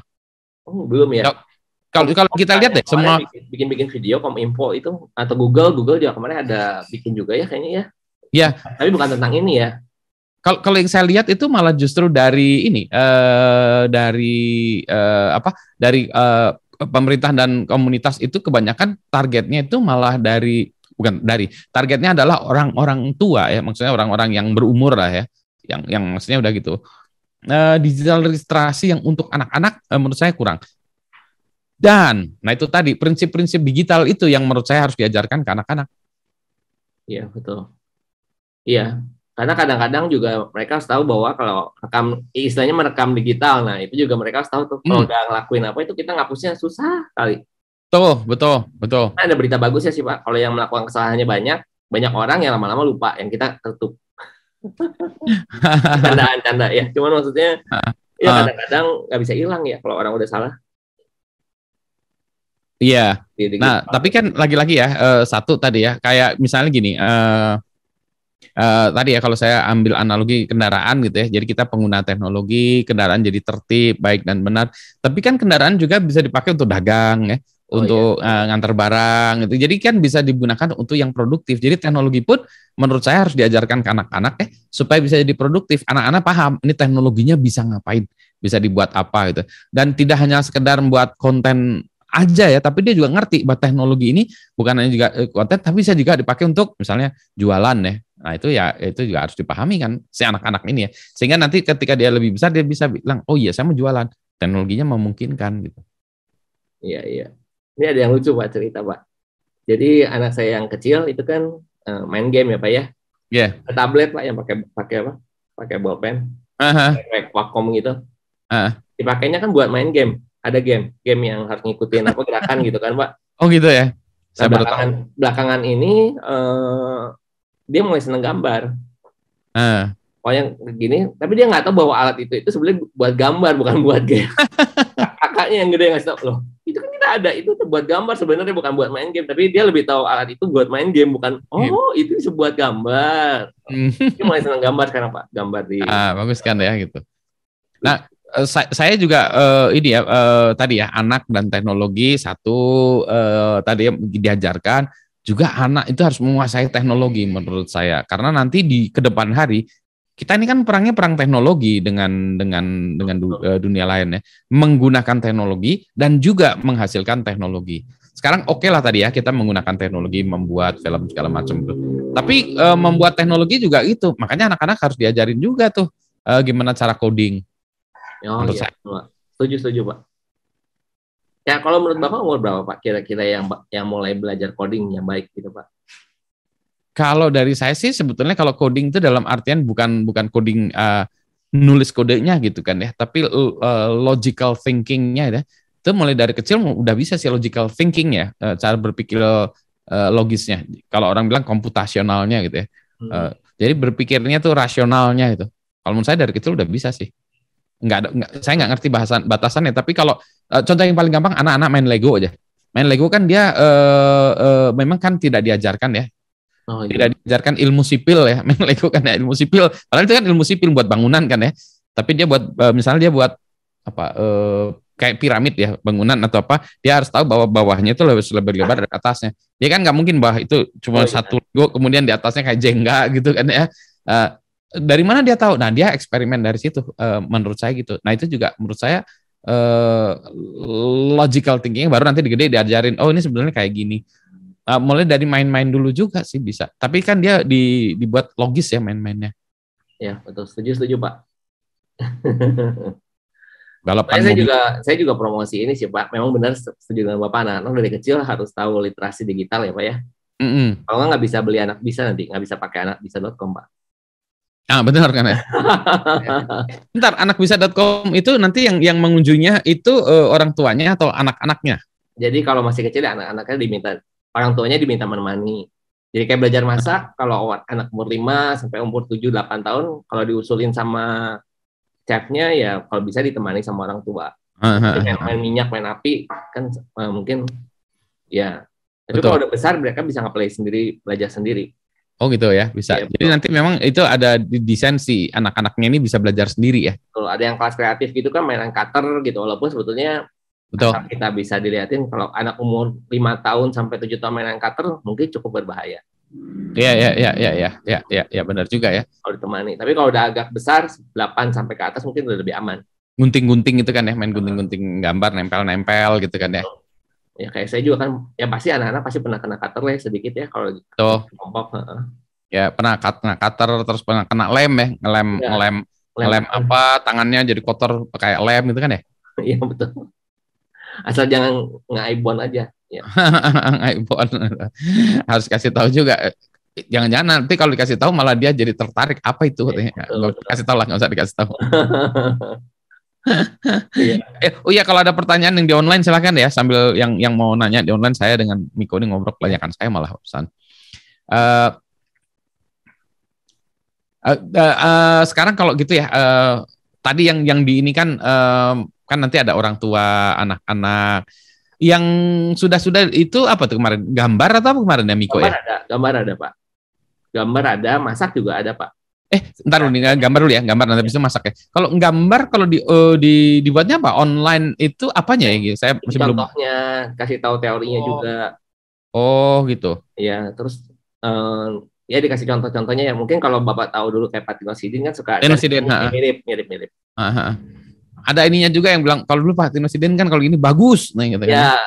Oh belum ya. Kalau kalau kita lihat deh semua bikin-bikin video Kominfo itu atau Google Google juga kemarin ada bikin juga ya kayaknya ya. Ya. Tapi bukan tentang ini ya. Kalau kalau yang saya lihat itu malah justru dari ini uh, dari uh, apa dari uh, pemerintah dan komunitas itu kebanyakan targetnya itu malah dari bukan dari targetnya adalah orang-orang tua ya maksudnya orang-orang yang berumur lah ya yang yang maksudnya udah gitu uh, digital registrasi yang untuk anak-anak uh, menurut saya kurang dan, nah itu tadi prinsip-prinsip digital itu yang menurut saya harus diajarkan ke anak-anak. Iya betul. Iya, karena kadang-kadang juga mereka harus tahu bahwa kalau rekam istilahnya merekam digital, nah itu juga mereka harus tahu tuh kalau hmm. nggak hmm. ngelakuin apa itu kita ngapusnya susah kali. Betul, betul, betul. Nah, ada berita bagus ya sih Pak, kalau yang melakukan kesalahannya banyak, banyak orang yang lama-lama lupa, yang kita tertutup. Tanda-tanda ya, cuman maksudnya ah, ya ah. kadang-kadang nggak bisa hilang ya kalau orang udah salah. Iya. Gitu. nah, tapi kan lagi-lagi ya uh, satu tadi ya, kayak misalnya gini, uh, uh, tadi ya kalau saya ambil analogi kendaraan gitu ya, jadi kita pengguna teknologi, kendaraan jadi tertib, baik dan benar. Tapi kan kendaraan juga bisa dipakai untuk dagang ya, oh, iya. untuk iya. uh, ngantar barang gitu. Jadi kan bisa digunakan untuk yang produktif. Jadi teknologi pun menurut saya harus diajarkan ke anak-anak ya, supaya bisa jadi produktif. Anak-anak paham ini teknologinya bisa ngapain, bisa dibuat apa gitu. Dan tidak hanya sekedar membuat konten aja ya, tapi dia juga ngerti bahwa teknologi ini bukan hanya juga eh, konten, tapi bisa juga dipakai untuk misalnya jualan ya. Nah itu ya itu juga harus dipahami kan si anak-anak ini ya, sehingga nanti ketika dia lebih besar dia bisa bilang, oh iya saya mau jualan, teknologinya memungkinkan gitu. Iya iya, ini ada yang lucu pak cerita pak. Jadi anak saya yang kecil itu kan eh, main game ya pak ya. Iya. Yeah. Tablet pak yang pakai pakai apa? Pakai bolpen. Uh -huh. Pakai Wacom gitu. Uh -huh. Dipakainya kan buat main game ada game game yang harus ngikutin apa gerakan gitu kan pak oh gitu ya saya nah, belakangan tahu. belakangan ini uh, dia mulai seneng gambar uh. pokoknya yang gini tapi dia nggak tahu bahwa alat itu itu sebenarnya buat gambar bukan buat game kakaknya yang gede nggak ngasih loh itu kan kita ada itu tuh buat gambar sebenarnya bukan buat main game tapi dia lebih tahu alat itu buat main game bukan oh itu bisa buat gambar hmm. dia mulai seneng gambar sekarang pak gambar di ah bagus kan ya gitu nah Eh, saya juga uh, ini ya uh, tadi ya anak dan teknologi satu uh, tadi ya, diajarkan juga anak itu harus menguasai teknologi menurut saya karena nanti di ke depan hari kita ini kan perangnya perang teknologi dengan dengan dengan du, uh, dunia lain ya menggunakan teknologi dan juga menghasilkan teknologi sekarang oke okay lah tadi ya kita menggunakan teknologi membuat film segala macam tuh tapi uh, membuat teknologi juga itu makanya anak-anak harus diajarin juga tuh uh, gimana cara coding Oh, menurut iya. saya. Setuju, setuju, Pak. Ya, kalau menurut Bapak umur berapa, Pak? Kira-kira yang yang mulai belajar coding yang baik gitu, Pak? Kalau dari saya sih sebetulnya kalau coding itu dalam artian bukan bukan coding uh, nulis kodenya gitu kan ya, tapi uh, logical thinkingnya ya. Itu mulai dari kecil udah bisa sih logical thinking ya, uh, cara berpikir uh, logisnya. Kalau orang bilang komputasionalnya gitu ya. Hmm. Uh, jadi berpikirnya tuh rasionalnya itu. Kalau menurut saya dari kecil udah bisa sih nggak ada nggak, saya nggak ngerti bahasan batasannya tapi kalau uh, contoh yang paling gampang anak-anak main Lego aja main Lego kan dia uh, uh, memang kan tidak diajarkan ya oh, iya. tidak diajarkan ilmu sipil ya main Lego kan ya ilmu sipil padahal itu kan ilmu sipil buat bangunan kan ya tapi dia buat uh, misalnya dia buat apa uh, kayak piramid ya bangunan atau apa dia harus tahu bahwa bawahnya itu lebih lebih lebar dari atasnya dia kan nggak mungkin bahwa itu cuma oh, iya. satu Lego kemudian di atasnya kayak jenga gitu kan ya uh, dari mana dia tahu? Nah, dia eksperimen dari situ, uh, menurut saya gitu. Nah, itu juga menurut saya uh, logical thinking baru nanti digede diajarin. Oh, ini sebenarnya kayak gini. Uh, mulai dari main-main dulu juga sih bisa. Tapi kan dia di, dibuat logis ya main-mainnya. Ya betul, setuju setuju pak. Balapan saya mobil. juga saya juga promosi ini sih pak. Memang benar setuju dengan bapak anak-anak dari kecil harus tahu literasi digital ya pak ya. Mm -hmm. Kalau nggak bisa beli anak bisa nanti nggak bisa pakai anak bisa.com pak. Ah benar kan ya. Bentar, anakbisa.com itu nanti yang yang mengunjunginya itu uh, orang tuanya atau anak-anaknya. Jadi kalau masih kecil ya anak-anaknya diminta orang tuanya diminta menemani. Jadi kayak belajar masak hmm. kalau anak umur 5 sampai umur 7 8 tahun kalau diusulin sama chefnya ya kalau bisa ditemani sama orang tua. Jadi ah, ah, ah, main, minyak, main api kan uh, mungkin ya. Tapi kalau udah besar mereka bisa ngapain sendiri, belajar sendiri. Oh gitu ya, bisa. Ya, Jadi nanti memang itu ada di desain si anak-anaknya ini bisa belajar sendiri ya. Kalau ada yang kelas kreatif gitu kan mainan cutter gitu walaupun sebetulnya Betul. kita bisa dilihatin kalau anak umur 5 tahun sampai 7 tahun mainan cutter mungkin cukup berbahaya. Iya iya iya iya iya iya ya, ya, benar juga ya. Kalau ditemani. Tapi kalau udah agak besar 8 sampai ke atas mungkin udah lebih aman. Gunting-gunting gitu kan ya, main gunting-gunting gambar nempel-nempel gitu kan ya. Betul ya kayak saya juga kan ya pasti anak-anak pasti pernah kena cutter lah ya, sedikit ya kalau di kelompok ya pernah kena cutter terus pernah kena lem ya ngelem ya. ngelem lem apa tangannya jadi kotor kayak lem gitu kan ya iya betul asal jangan ngaibon aja ya. ngaibon harus kasih tahu juga jangan-jangan nanti kalau dikasih tahu malah dia jadi tertarik apa itu ya, betul, betul. kasih tahu lah nggak usah dikasih tahu yeah. Iya. oh iya kalau ada pertanyaan yang di online silahkan ya sambil yang yang mau nanya di online saya dengan Miko ini ngobrol kebanyakan saya malah pesan. Uh, eh, uh, eh, uh, eh, uh, sekarang kalau gitu ya uh, tadi yang yang di ini kan uh, kan nanti ada orang tua anak-anak yang sudah-sudah itu apa tuh kemarin gambar atau apa kemarin ya Miko ya? gambar ya? Ada, gambar ada pak. Gambar ada, masak juga ada pak. Eh, ntar dulu nih ya. gambar dulu ya, gambar nanti bisa masak ya. Kalau gambar kalau di uh, di dibuatnya apa? Online itu apanya ya? Gitu? Saya masih belum. Contohnya, kasih tahu teorinya oh. juga. Oh, gitu. Ya, terus uh, ya dikasih contoh-contohnya ya mungkin kalau Bapak tahu dulu kayak Sidin kan suka Patinosidin, mirip, mirip, mirip. Ah, Aha. Ada ininya juga yang bilang kalau dulu Pak Sidin kan kalau gini bagus nih gitu. Ya.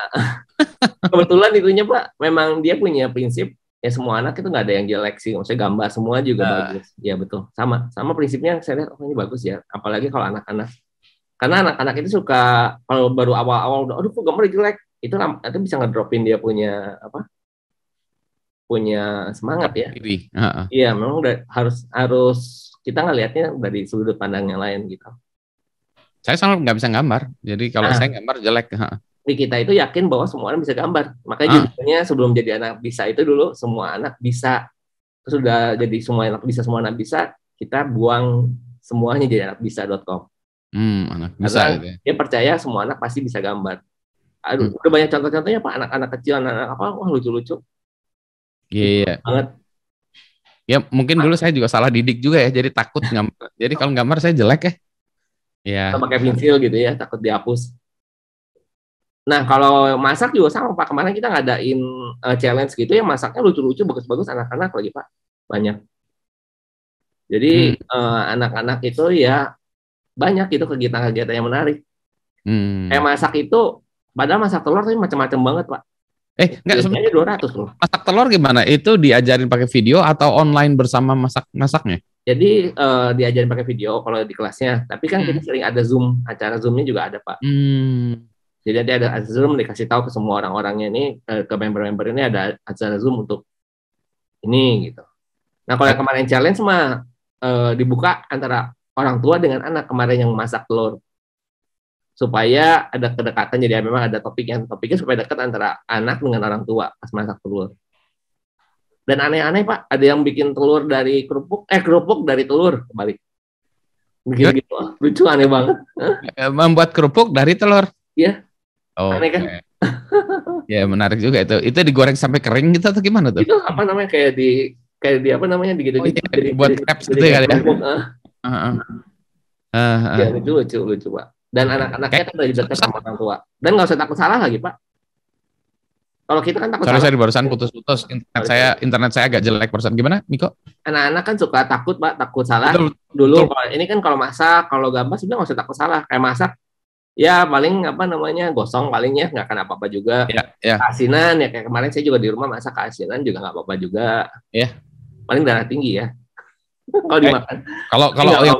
Kebetulan itunya Pak, memang dia punya prinsip ya semua anak itu nggak ada yang jelek sih maksudnya gambar semua juga uh. bagus ya betul sama sama prinsipnya saya lihat oh ini bagus ya apalagi kalau anak-anak karena anak-anak itu suka kalau baru awal-awal udah aduh kok gambar jelek itu nanti bisa ngedropin dia punya apa punya semangat ya iya uh-huh. memang udah, harus harus kita ngelihatnya dari sudut pandang yang lain gitu saya sangat nggak bisa gambar jadi kalau uh. saya gambar jelek di kita itu yakin bahwa semua orang bisa gambar. Makanya ah. sebelum jadi anak bisa itu dulu semua anak bisa. Sudah jadi semua anak bisa semua anak bisa, kita buang semuanya jadi anak bisa.com. Hmm, anak bisa gitu ya. Dia percaya semua anak pasti bisa gambar. Aduh, hmm. udah banyak contoh-contohnya Pak, anak-anak kecil, anak-anak apa, wah lucu-lucu. Iya, yeah, yeah. banget. Ya, mungkin dulu saya juga salah didik juga ya, jadi takut gambar. jadi kalau gambar saya jelek ya. Iya. Kita pakai pensil gitu ya, takut dihapus. Nah kalau masak juga sama Pak. Kemarin kita ngadain uh, challenge gitu ya, masaknya lucu-lucu, bagus-bagus anak-anak lagi Pak. Banyak. Jadi hmm. Eh, anak-anak hmm. uh, itu ya banyak itu kegiatan-kegiatan yang menarik. Hmm. Kayak masak itu, padahal masak telur tapi macam-macam banget Pak. Eh, enggak sebenarnya 200 loh. Masak telur gimana? Itu diajarin pakai video atau online bersama masak masaknya? Jadi uh, diajarin pakai video kalau di kelasnya. Tapi kan hmm. kita sering ada Zoom, acara Zoomnya juga ada, Pak. Hmm. Jadi ada ada Zoom dikasih tahu ke semua orang-orangnya ini eh, ke member-member ini ada acara Zoom untuk ini gitu. Nah kalau yang kemarin challenge semua eh, dibuka antara orang tua dengan anak kemarin yang masak telur supaya ada kedekatan jadi memang ada topik yang topiknya supaya dekat antara anak dengan orang tua pas masak telur dan aneh-aneh pak ada yang bikin telur dari kerupuk eh kerupuk dari telur kembali. gitu, gitu lucu aneh banget membuat kerupuk dari telur ya Oh. Aneh kan? ya menarik juga itu. Itu digoreng sampai kering gitu atau gimana tuh? Itu apa namanya kayak di kayak di apa namanya di gitu-gitu. Oh, iya, gitu. buat crepes gitu ya. ya? Ah. Heeh. Heeh. Ya lucu lucu lucu pak. Dan anak-anaknya kan udah dekat sama orang tua. Dan nggak usah takut salah lagi pak. Kalau kita kan takut Sorry, salah. Sorry, barusan putus-putus. Internet saya internet saya agak jelek barusan. Gimana, Miko? Anak-anak kan suka takut, Pak. Takut salah. Betul, Dulu betul. ini kan kalau masak, kalau gambar sebenarnya nggak usah takut salah. Kayak masak, ya paling apa namanya gosong palingnya nggak akan apa apa juga ya, ya. asinan ya kayak kemarin saya juga di rumah masak asinan juga nggak apa apa juga ya paling darah tinggi ya kalau eh, dimakan kalau kalau yang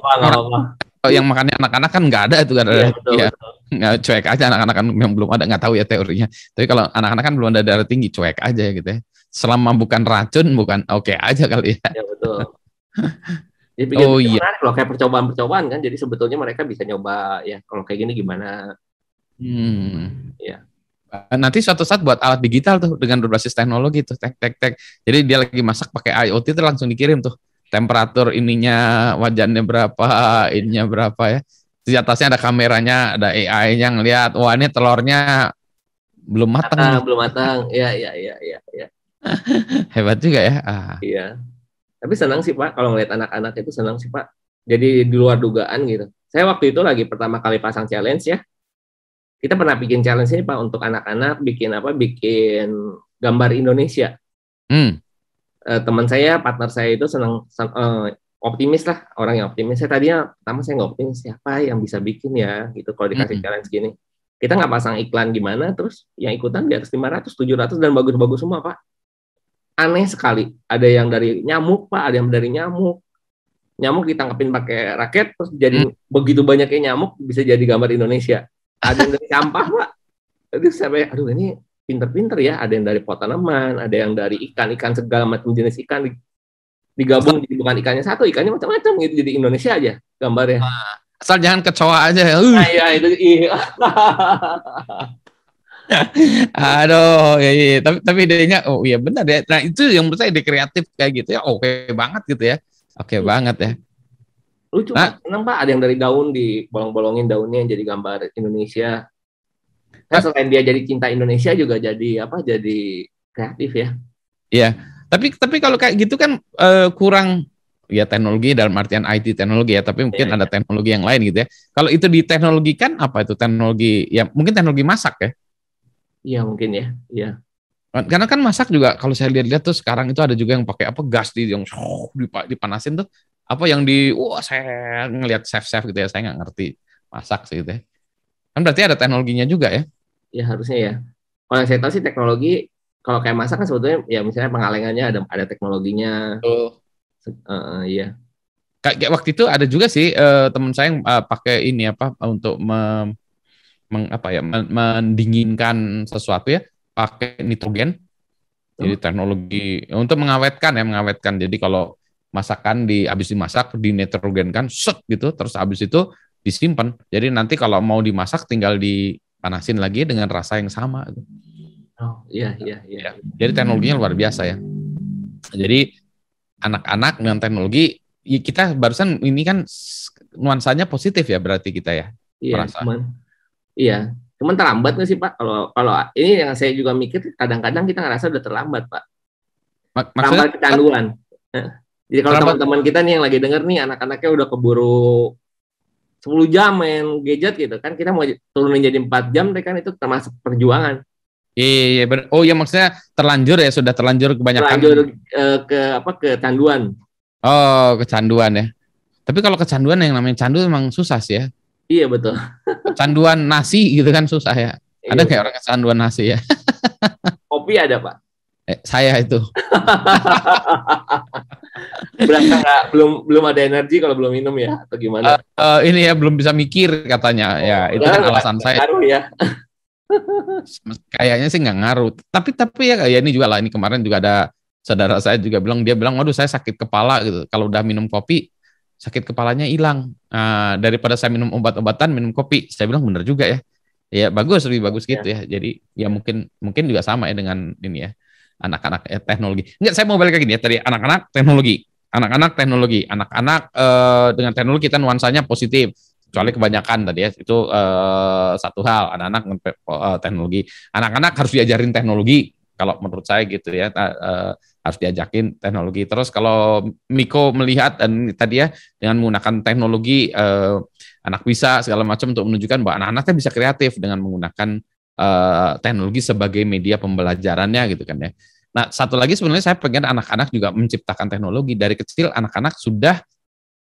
Kalau yang makannya anak-anak kan nggak ada itu kan ada, iya, ya, betul, ya. Betul. Nggak, cuek aja anak-anak kan yang belum ada nggak tahu ya teorinya tapi kalau anak-anak kan belum ada darah tinggi cuek aja gitu ya selama bukan racun bukan oke okay aja kali ya, ya betul Jadi bikin oh, iya. menarik loh kayak percobaan-percobaan kan. Jadi sebetulnya mereka bisa nyoba ya kalau kayak gini gimana. Hmm. Ya. Nanti suatu saat buat alat digital tuh dengan berbasis teknologi tuh tek tek tek. Jadi dia lagi masak pakai IoT tuh langsung dikirim tuh temperatur ininya wajannya berapa, ininya berapa ya. Di atasnya ada kameranya, ada ai yang lihat wah ini telurnya belum matang. ah, belum matang. Ya ya ya ya ya. Hebat juga ya. Ah. Iya. Tapi senang sih Pak kalau ngeliat anak-anak itu senang sih Pak. Jadi di luar dugaan gitu. Saya waktu itu lagi pertama kali pasang challenge ya. Kita pernah bikin challenge ini Pak untuk anak-anak bikin apa? Bikin gambar Indonesia. Hmm. e, teman saya, partner saya itu senang e, optimis lah orang yang optimis. Saya tadinya pertama saya nggak optimis siapa yang bisa bikin ya gitu kalau dikasih hmm challenge gini. Kita nggak pasang iklan gimana, terus yang ikutan di atas 500, 700 dan bagus-bagus semua pak aneh sekali. Ada yang dari nyamuk, Pak, ada yang dari nyamuk. Nyamuk ditangkapin pakai raket terus jadi hmm. begitu banyaknya nyamuk bisa jadi gambar Indonesia. Ada yang dari sampah, Pak. Jadi sampai ya? aduh ini pinter-pinter ya, ada yang dari pot tanaman, ada yang dari ikan-ikan segala macam jenis ikan digabung jadi bukan ikannya satu, ikannya macam-macam gitu jadi Indonesia aja gambarnya. Nah, asal jangan kecoa aja. Ya. Nah, iya, Iya, ya itu. Aduh, ya, ya. tapi tapi idenya oh iya benar ya. Nah itu yang menurut saya ide kreatif kayak gitu ya, oke okay banget gitu ya, oke okay iya. banget ya. Lucu, nah, nampak ada yang dari daun di bolong bolongin daunnya yang jadi gambar Indonesia. Nah, selain dia jadi cinta Indonesia juga jadi apa? Jadi kreatif ya. Iya, tapi tapi kalau kayak gitu kan uh, kurang ya teknologi dalam artian IT teknologi ya, tapi mungkin ya, ada iya. teknologi yang lain gitu ya. Kalau itu diteknologikan apa itu teknologi ya mungkin teknologi masak ya? Iya mungkin ya. Iya. Kan, karena kan masak juga kalau saya lihat-lihat tuh sekarang itu ada juga yang pakai apa gas di yang dipanasin tuh apa yang di wah saya ngelihat chef chef gitu ya saya nggak ngerti masak sih gitu ya. Kan berarti ada teknologinya juga ya? Iya harusnya ya. Kalau yang saya tahu sih teknologi kalau kayak masak kan sebetulnya ya misalnya pengalengannya ada ada teknologinya. Oh. Uh, iya. Kayak waktu itu ada juga sih uh, teman saya yang uh, pakai ini apa untuk mem meng, apa ya mendinginkan sesuatu ya pakai nitrogen. Jadi teknologi untuk mengawetkan ya mengawetkan. Jadi kalau masakan di habis dimasak di nitrogenkan set gitu terus habis itu disimpan. Jadi nanti kalau mau dimasak tinggal dipanasin lagi dengan rasa yang sama. Oh iya iya iya. Ya, jadi teknologinya luar biasa ya. Jadi anak-anak dengan teknologi kita barusan ini kan nuansanya positif ya berarti kita ya. Iya, Iya, cuman terlambat nggak sih Pak? Kalau kalau ini yang saya juga mikir, kadang-kadang kita ngerasa udah terlambat Pak. Terlambat kecanduan. Jadi kalau teman-teman kita nih yang lagi denger nih, anak-anaknya udah keburu 10 jam main gadget gitu kan, kita mau turunin jadi 4 jam, kan itu termasuk perjuangan. Iya, iya, iya Oh ya maksudnya terlanjur ya sudah terlanjur kebanyakan. Terlanjur e, ke apa kecanduan. Oh, kecanduan ya. Tapi kalau kecanduan yang namanya candu memang susah sih ya. Iya betul. Canduan nasi gitu kan susah ya. Iya, ada kayak orang kecanduan nasi ya. Kopi ada pak. Eh, saya itu. Berasa belum belum ada energi kalau belum minum ya atau gimana? Uh, uh, ini ya belum bisa mikir katanya oh, ya itu kan alasan saya. Ngaruh ya. Kayaknya sih nggak ngaruh. Tapi tapi ya, ya ini juga lah ini kemarin juga ada saudara saya juga bilang dia bilang waduh saya sakit kepala gitu kalau udah minum kopi sakit kepalanya hilang uh, daripada saya minum obat-obatan minum kopi saya bilang benar juga ya ya bagus lebih bagus gitu ya, ya. jadi ya mungkin mungkin juga sama ya dengan ini ya anak-anak eh, teknologi enggak saya mau balik lagi ya tadi anak-anak teknologi anak-anak teknologi anak-anak eh, dengan teknologi kita nuansanya positif kecuali kebanyakan tadi ya itu eh, satu hal anak-anak eh, teknologi anak-anak harus diajarin teknologi kalau menurut saya gitu ya eh, harus diajakin teknologi terus kalau Miko melihat dan tadi ya dengan menggunakan teknologi eh, anak bisa segala macam untuk menunjukkan bahwa anak-anaknya bisa kreatif dengan menggunakan eh, teknologi sebagai media pembelajarannya gitu kan ya nah satu lagi sebenarnya saya pengen anak-anak juga menciptakan teknologi dari kecil anak-anak sudah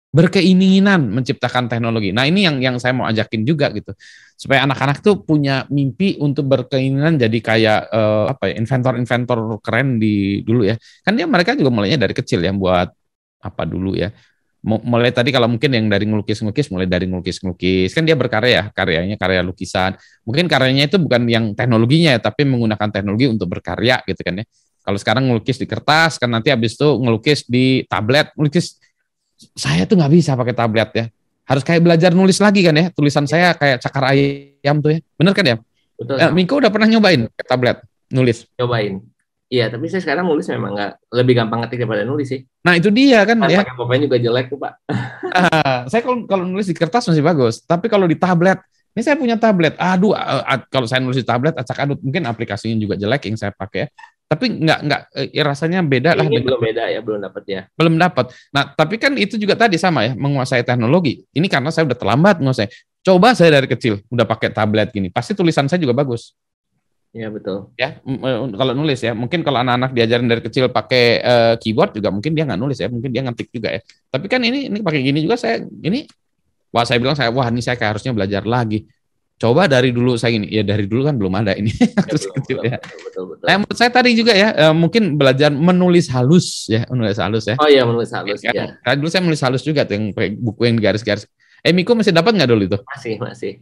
berkeinginan menciptakan teknologi. Nah ini yang yang saya mau ajakin juga gitu supaya anak-anak tuh punya mimpi untuk berkeinginan jadi kayak eh, apa ya inventor-inventor keren di dulu ya kan dia mereka juga mulainya dari kecil ya buat apa dulu ya mulai tadi kalau mungkin yang dari ngelukis-ngelukis mulai dari ngelukis-ngelukis kan dia berkarya ya, karyanya karya lukisan mungkin karyanya itu bukan yang teknologinya ya, tapi menggunakan teknologi untuk berkarya gitu kan ya kalau sekarang ngelukis di kertas kan nanti habis itu ngelukis di tablet ngelukis saya tuh nggak bisa pakai tablet ya. Harus kayak belajar nulis lagi kan ya. Tulisan saya kayak cakar ayam tuh ya. Bener kan ya? Betul. Eh, Miko udah pernah nyobain tablet nulis? Nyobain. Iya, tapi saya sekarang nulis memang nggak lebih gampang ngetik daripada nulis sih. Nah itu dia kan Pas ya. Pakai juga jelek tuh pak. uh, saya kalau kalau nulis di kertas masih bagus, tapi kalau di tablet ini saya punya tablet. Aduh, eh, eh, kalau saya nulis di tablet acak adut mungkin aplikasinya juga jelek yang saya pakai. Ya. Tapi nggak nggak eh, ya rasanya beda lah. Ini belum beda ya, belum dapat ya. Belum dapat. Nah, tapi kan itu juga tadi sama ya, menguasai teknologi. Ini karena saya udah terlambat menguasai. Coba saya dari kecil udah pakai tablet gini, pasti tulisan saya juga bagus. Ya betul. Ya kalau nulis ya, mungkin kalau anak-anak diajarin dari kecil pakai uh, keyboard juga mungkin dia nggak nulis ya, mungkin dia ngetik juga ya. Tapi kan ini ini pakai gini juga saya ini wah saya bilang saya wah ini saya kayak harusnya belajar lagi coba dari dulu saya ini ya dari dulu kan belum ada ini ya, terus belum, kecil gitu ya betul, betul, betul. Nah, saya tadi juga ya eh, mungkin belajar menulis halus ya menulis halus ya oh iya menulis halus ya, ya. Karena dulu saya menulis halus juga tuh yang buku yang garis-garis eh Miko masih dapat nggak dulu itu masih masih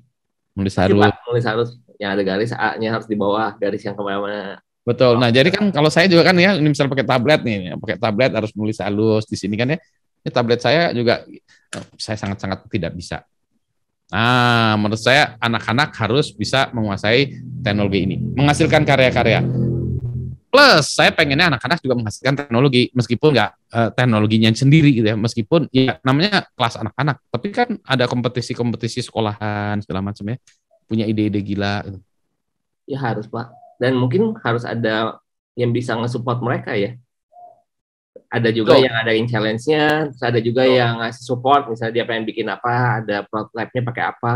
menulis halus menulis halus yang ada garis A-nya harus di bawah garis yang kemana-mana betul oh, nah jadi kan nah. kalau saya juga kan ya ini misalnya pakai tablet nih pakai tablet harus menulis halus di sini kan ya ini tablet saya juga saya sangat-sangat tidak bisa. Nah, menurut saya anak-anak harus bisa menguasai teknologi ini, menghasilkan karya-karya. Plus, saya pengennya anak-anak juga menghasilkan teknologi, meskipun nggak eh, teknologinya sendiri gitu ya, meskipun ya namanya kelas anak-anak, tapi kan ada kompetisi-kompetisi sekolahan segala macam ya, punya ide-ide gila. Gitu. Ya harus pak, dan mungkin harus ada yang bisa nge-support mereka ya, ada juga yang ngadain challenge-nya, terus ada juga yang ngasih support, misalnya dia pengen bikin apa, ada prototype-nya pakai apa.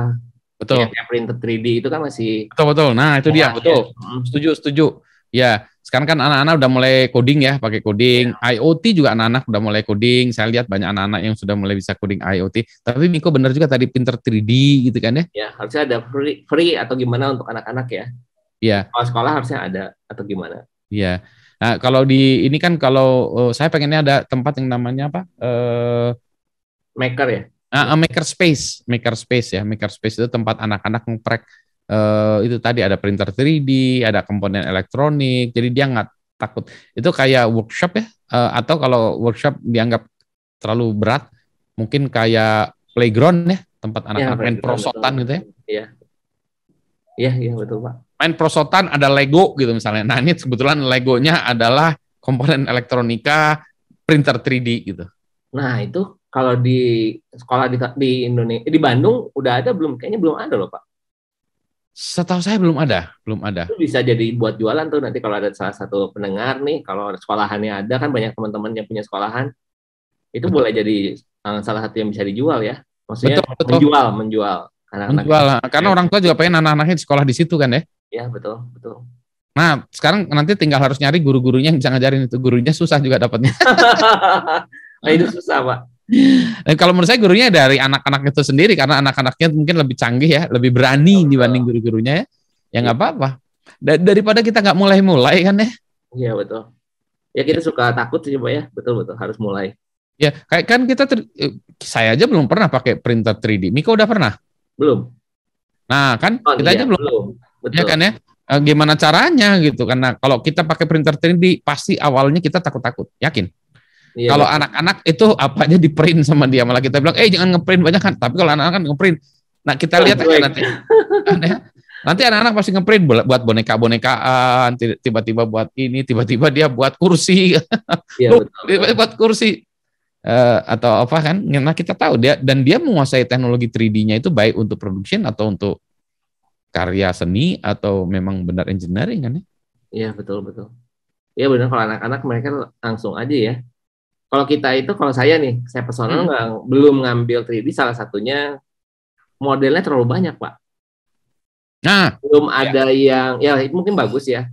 Betul. Yang printer 3D itu kan masih Betul betul. Nah, itu dia, iya. betul. Hmm. Setuju, setuju. Ya, sekarang kan anak-anak udah mulai coding ya, pakai coding. Ya. IoT juga anak-anak udah mulai coding. Saya lihat banyak anak-anak yang sudah mulai bisa coding IoT. Tapi Miko benar juga tadi pinter 3D gitu kan ya? Ya, harusnya ada free, free atau gimana untuk anak-anak ya? Iya. Kalau sekolah harusnya ada atau gimana? Iya. Nah, kalau di ini kan kalau uh, saya pengennya ada tempat yang namanya apa? Uh, maker ya. Uh, maker space, maker space ya. Maker space itu tempat anak-anak ngeprek uh, itu tadi ada printer 3D, ada komponen elektronik. Jadi dia nggak takut. Itu kayak workshop ya uh, atau kalau workshop dianggap terlalu berat, mungkin kayak playground ya, tempat ya, anak-anak ya, main perosotan gitu ya. Iya. Iya, iya betul, Pak main prosotan ada Lego gitu misalnya. Nah ini kebetulan Legonya adalah komponen elektronika printer 3D gitu. Nah itu kalau di sekolah di, di Indonesia di Bandung udah ada belum? Kayaknya belum ada loh pak. Setahu saya belum ada, belum ada. Itu bisa jadi buat jualan tuh nanti kalau ada salah satu pendengar nih, kalau sekolahannya ada kan banyak teman-teman yang punya sekolahan, itu betul. boleh jadi eh, salah satu yang bisa dijual ya. Maksudnya betul, betul. menjual, menjual anak-anak menjual karena orang tua juga pengen anak-anaknya sekolah di situ kan ya ya betul betul nah sekarang nanti tinggal harus nyari guru-gurunya yang bisa ngajarin itu gurunya susah juga dapatnya nah itu susah pak dan eh, kalau menurut saya gurunya dari anak-anak itu sendiri karena anak-anaknya mungkin lebih canggih ya lebih berani oh, dibanding guru-gurunya ya ya nggak iya. apa-apa daripada kita nggak mulai-mulai kan ya iya betul ya kita suka takut sih pak ya betul betul harus mulai ya kayak kan kita eh, saya aja belum pernah pakai printer 3D Miko udah pernah belum. Nah, kan oh, kita iya, aja belum. belum. Iya betul. Ya kan ya? Eh, gimana caranya gitu? Karena kalau kita pakai printer 3D pasti awalnya kita takut-takut, yakin. Iya, kalau anak-anak itu apa aja di print sama dia malah kita bilang, eh jangan ngeprint banyak kan. Tapi kalau anak-anak kan ngeprint, nah kita oh, lihat aja nanti. Ya. nanti anak-anak pasti ngeprint buat boneka-bonekaan, tiba-tiba buat ini, tiba-tiba dia buat kursi, iya, betul. buat kursi uh, atau apa kan karena kita tahu dia dan dia menguasai teknologi 3D-nya itu baik untuk production atau untuk karya seni atau memang benar engineering kan ya iya betul betul iya benar kalau anak-anak mereka langsung aja ya kalau kita itu kalau saya nih saya personal hmm. nggak gak, belum ngambil 3D salah satunya modelnya terlalu banyak pak nah belum ya. ada yang ya mungkin bagus ya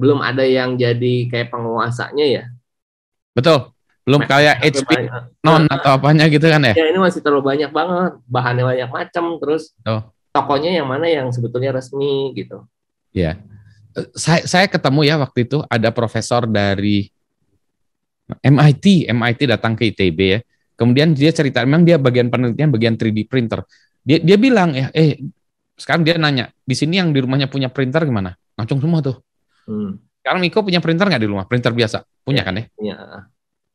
belum ada yang jadi kayak penguasanya ya betul belum kayak HP non atau apanya gitu kan ya? Ya ini masih terlalu banyak banget, bahannya banyak macam, terus oh. tokonya yang mana yang sebetulnya resmi gitu. Ya, saya saya ketemu ya waktu itu ada profesor dari MIT, MIT datang ke ITB ya. Kemudian dia cerita, memang dia bagian penelitian bagian 3D printer. Dia dia bilang ya, eh sekarang dia nanya, di sini yang di rumahnya punya printer gimana? Ngacung semua tuh. Hmm. Sekarang Miko punya printer nggak di rumah? Printer biasa. Punya ya, kan ya? Punya.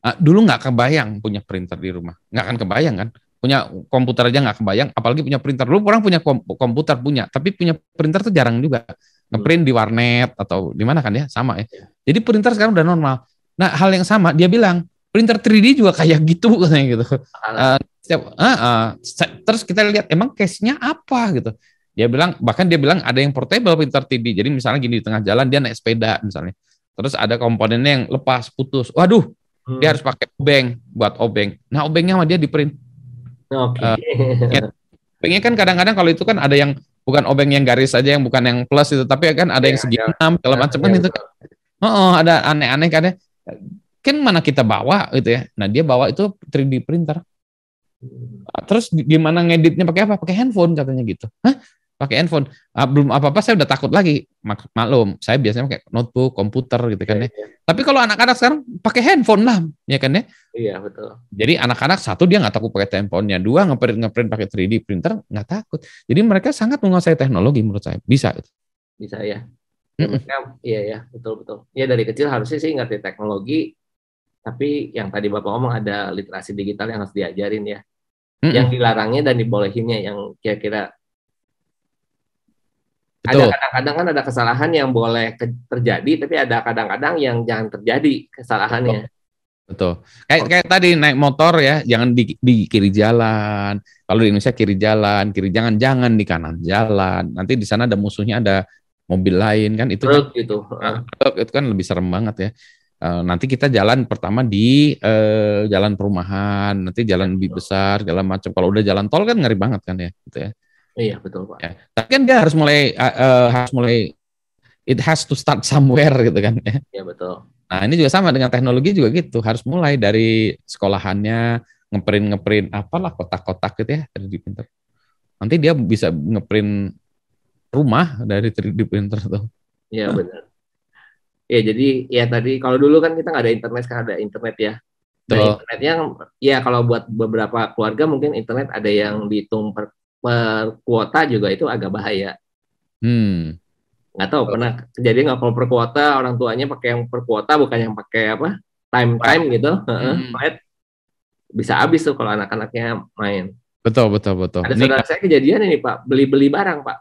Ah, dulu nggak kebayang punya printer di rumah, nggak akan kebayang kan? Punya komputer aja nggak kebayang, apalagi punya printer. Dulu orang punya kom komputer punya, tapi punya printer tuh jarang juga. Ngeprint di warnet atau di mana kan ya, sama ya. Jadi printer sekarang udah normal. Nah hal yang sama, dia bilang printer 3D juga kayak gitu katanya gitu. Uh, setiap, uh, uh, terus kita lihat emang case-nya apa gitu. Dia bilang bahkan dia bilang ada yang portable printer 3D. Jadi misalnya gini di tengah jalan dia naik sepeda misalnya. Terus ada komponennya yang lepas putus. Waduh, Hmm. Dia harus pakai obeng buat obeng. Nah, obengnya sama dia di print. Oke. Okay. Uh, eh, obengnya kan kadang-kadang kalau itu kan ada yang bukan obeng yang garis saja yang bukan yang plus itu, tapi kan ada yang iya, segi iya. enam kalau nah, macam kan iya, itu. Oh, oh ada aneh-aneh kan ya. kan mana kita bawa gitu ya. Nah, dia bawa itu 3D printer. Hmm. Terus gimana ngeditnya pakai apa? Pakai handphone katanya gitu. Hah? pakai handphone uh, belum apa apa saya udah takut lagi Mak maklum saya biasanya pakai notebook komputer gitu kan ya, ya. ya. tapi kalau anak-anak sekarang pakai handphone lah ya kan ya iya betul jadi anak-anak satu dia nggak takut pakai handphonenya dua ngeprint ngeprint pakai 3D printer nggak takut jadi mereka sangat menguasai teknologi menurut saya bisa itu bisa ya mm -mm. iya ya betul betul ya dari kecil harusnya sih ngerti teknologi tapi yang tadi bapak ngomong ada literasi digital yang harus diajarin ya mm -mm. yang dilarangnya dan dibolehinnya yang kira-kira Betul. Ada kadang-kadang kan ada kesalahan yang boleh terjadi, tapi ada kadang-kadang yang jangan terjadi kesalahannya. Betul. Betul. Kayak, tadi naik motor ya, jangan di, di kiri jalan. Kalau di Indonesia kiri jalan, kiri jangan jangan di kanan jalan. Nanti di sana ada musuhnya ada mobil lain kan itu. Truk kan, Itu kan lebih serem banget ya. Uh, nanti kita jalan pertama di uh, jalan perumahan, nanti jalan lebih besar, jalan macam. Kalau udah jalan tol kan ngeri banget kan ya, gitu ya. Iya betul pak. Ya. Tapi kan dia harus mulai uh, harus mulai it has to start somewhere gitu kan ya. Iya betul. Nah ini juga sama dengan teknologi juga gitu harus mulai dari sekolahannya ngeprint ngeprint apalah kotak-kotak gitu ya dari di printer. Nanti dia bisa ngeprint rumah dari 3D printer tuh. Iya benar. Ya jadi ya tadi kalau dulu kan kita nggak ada internet sekarang ada internet ya. Nah, internetnya ya kalau buat beberapa keluarga mungkin internet ada yang dihitung per perkuota juga itu agak bahaya. Hmm. Nggak tahu pernah kejadian nggak kalau perkuota orang tuanya pakai yang perkuota bukan yang pakai apa time time gitu, hmm. bisa habis tuh kalau anak-anaknya main. Betul betul betul. Ada saudara ini... saya kejadian ini pak beli-beli barang pak.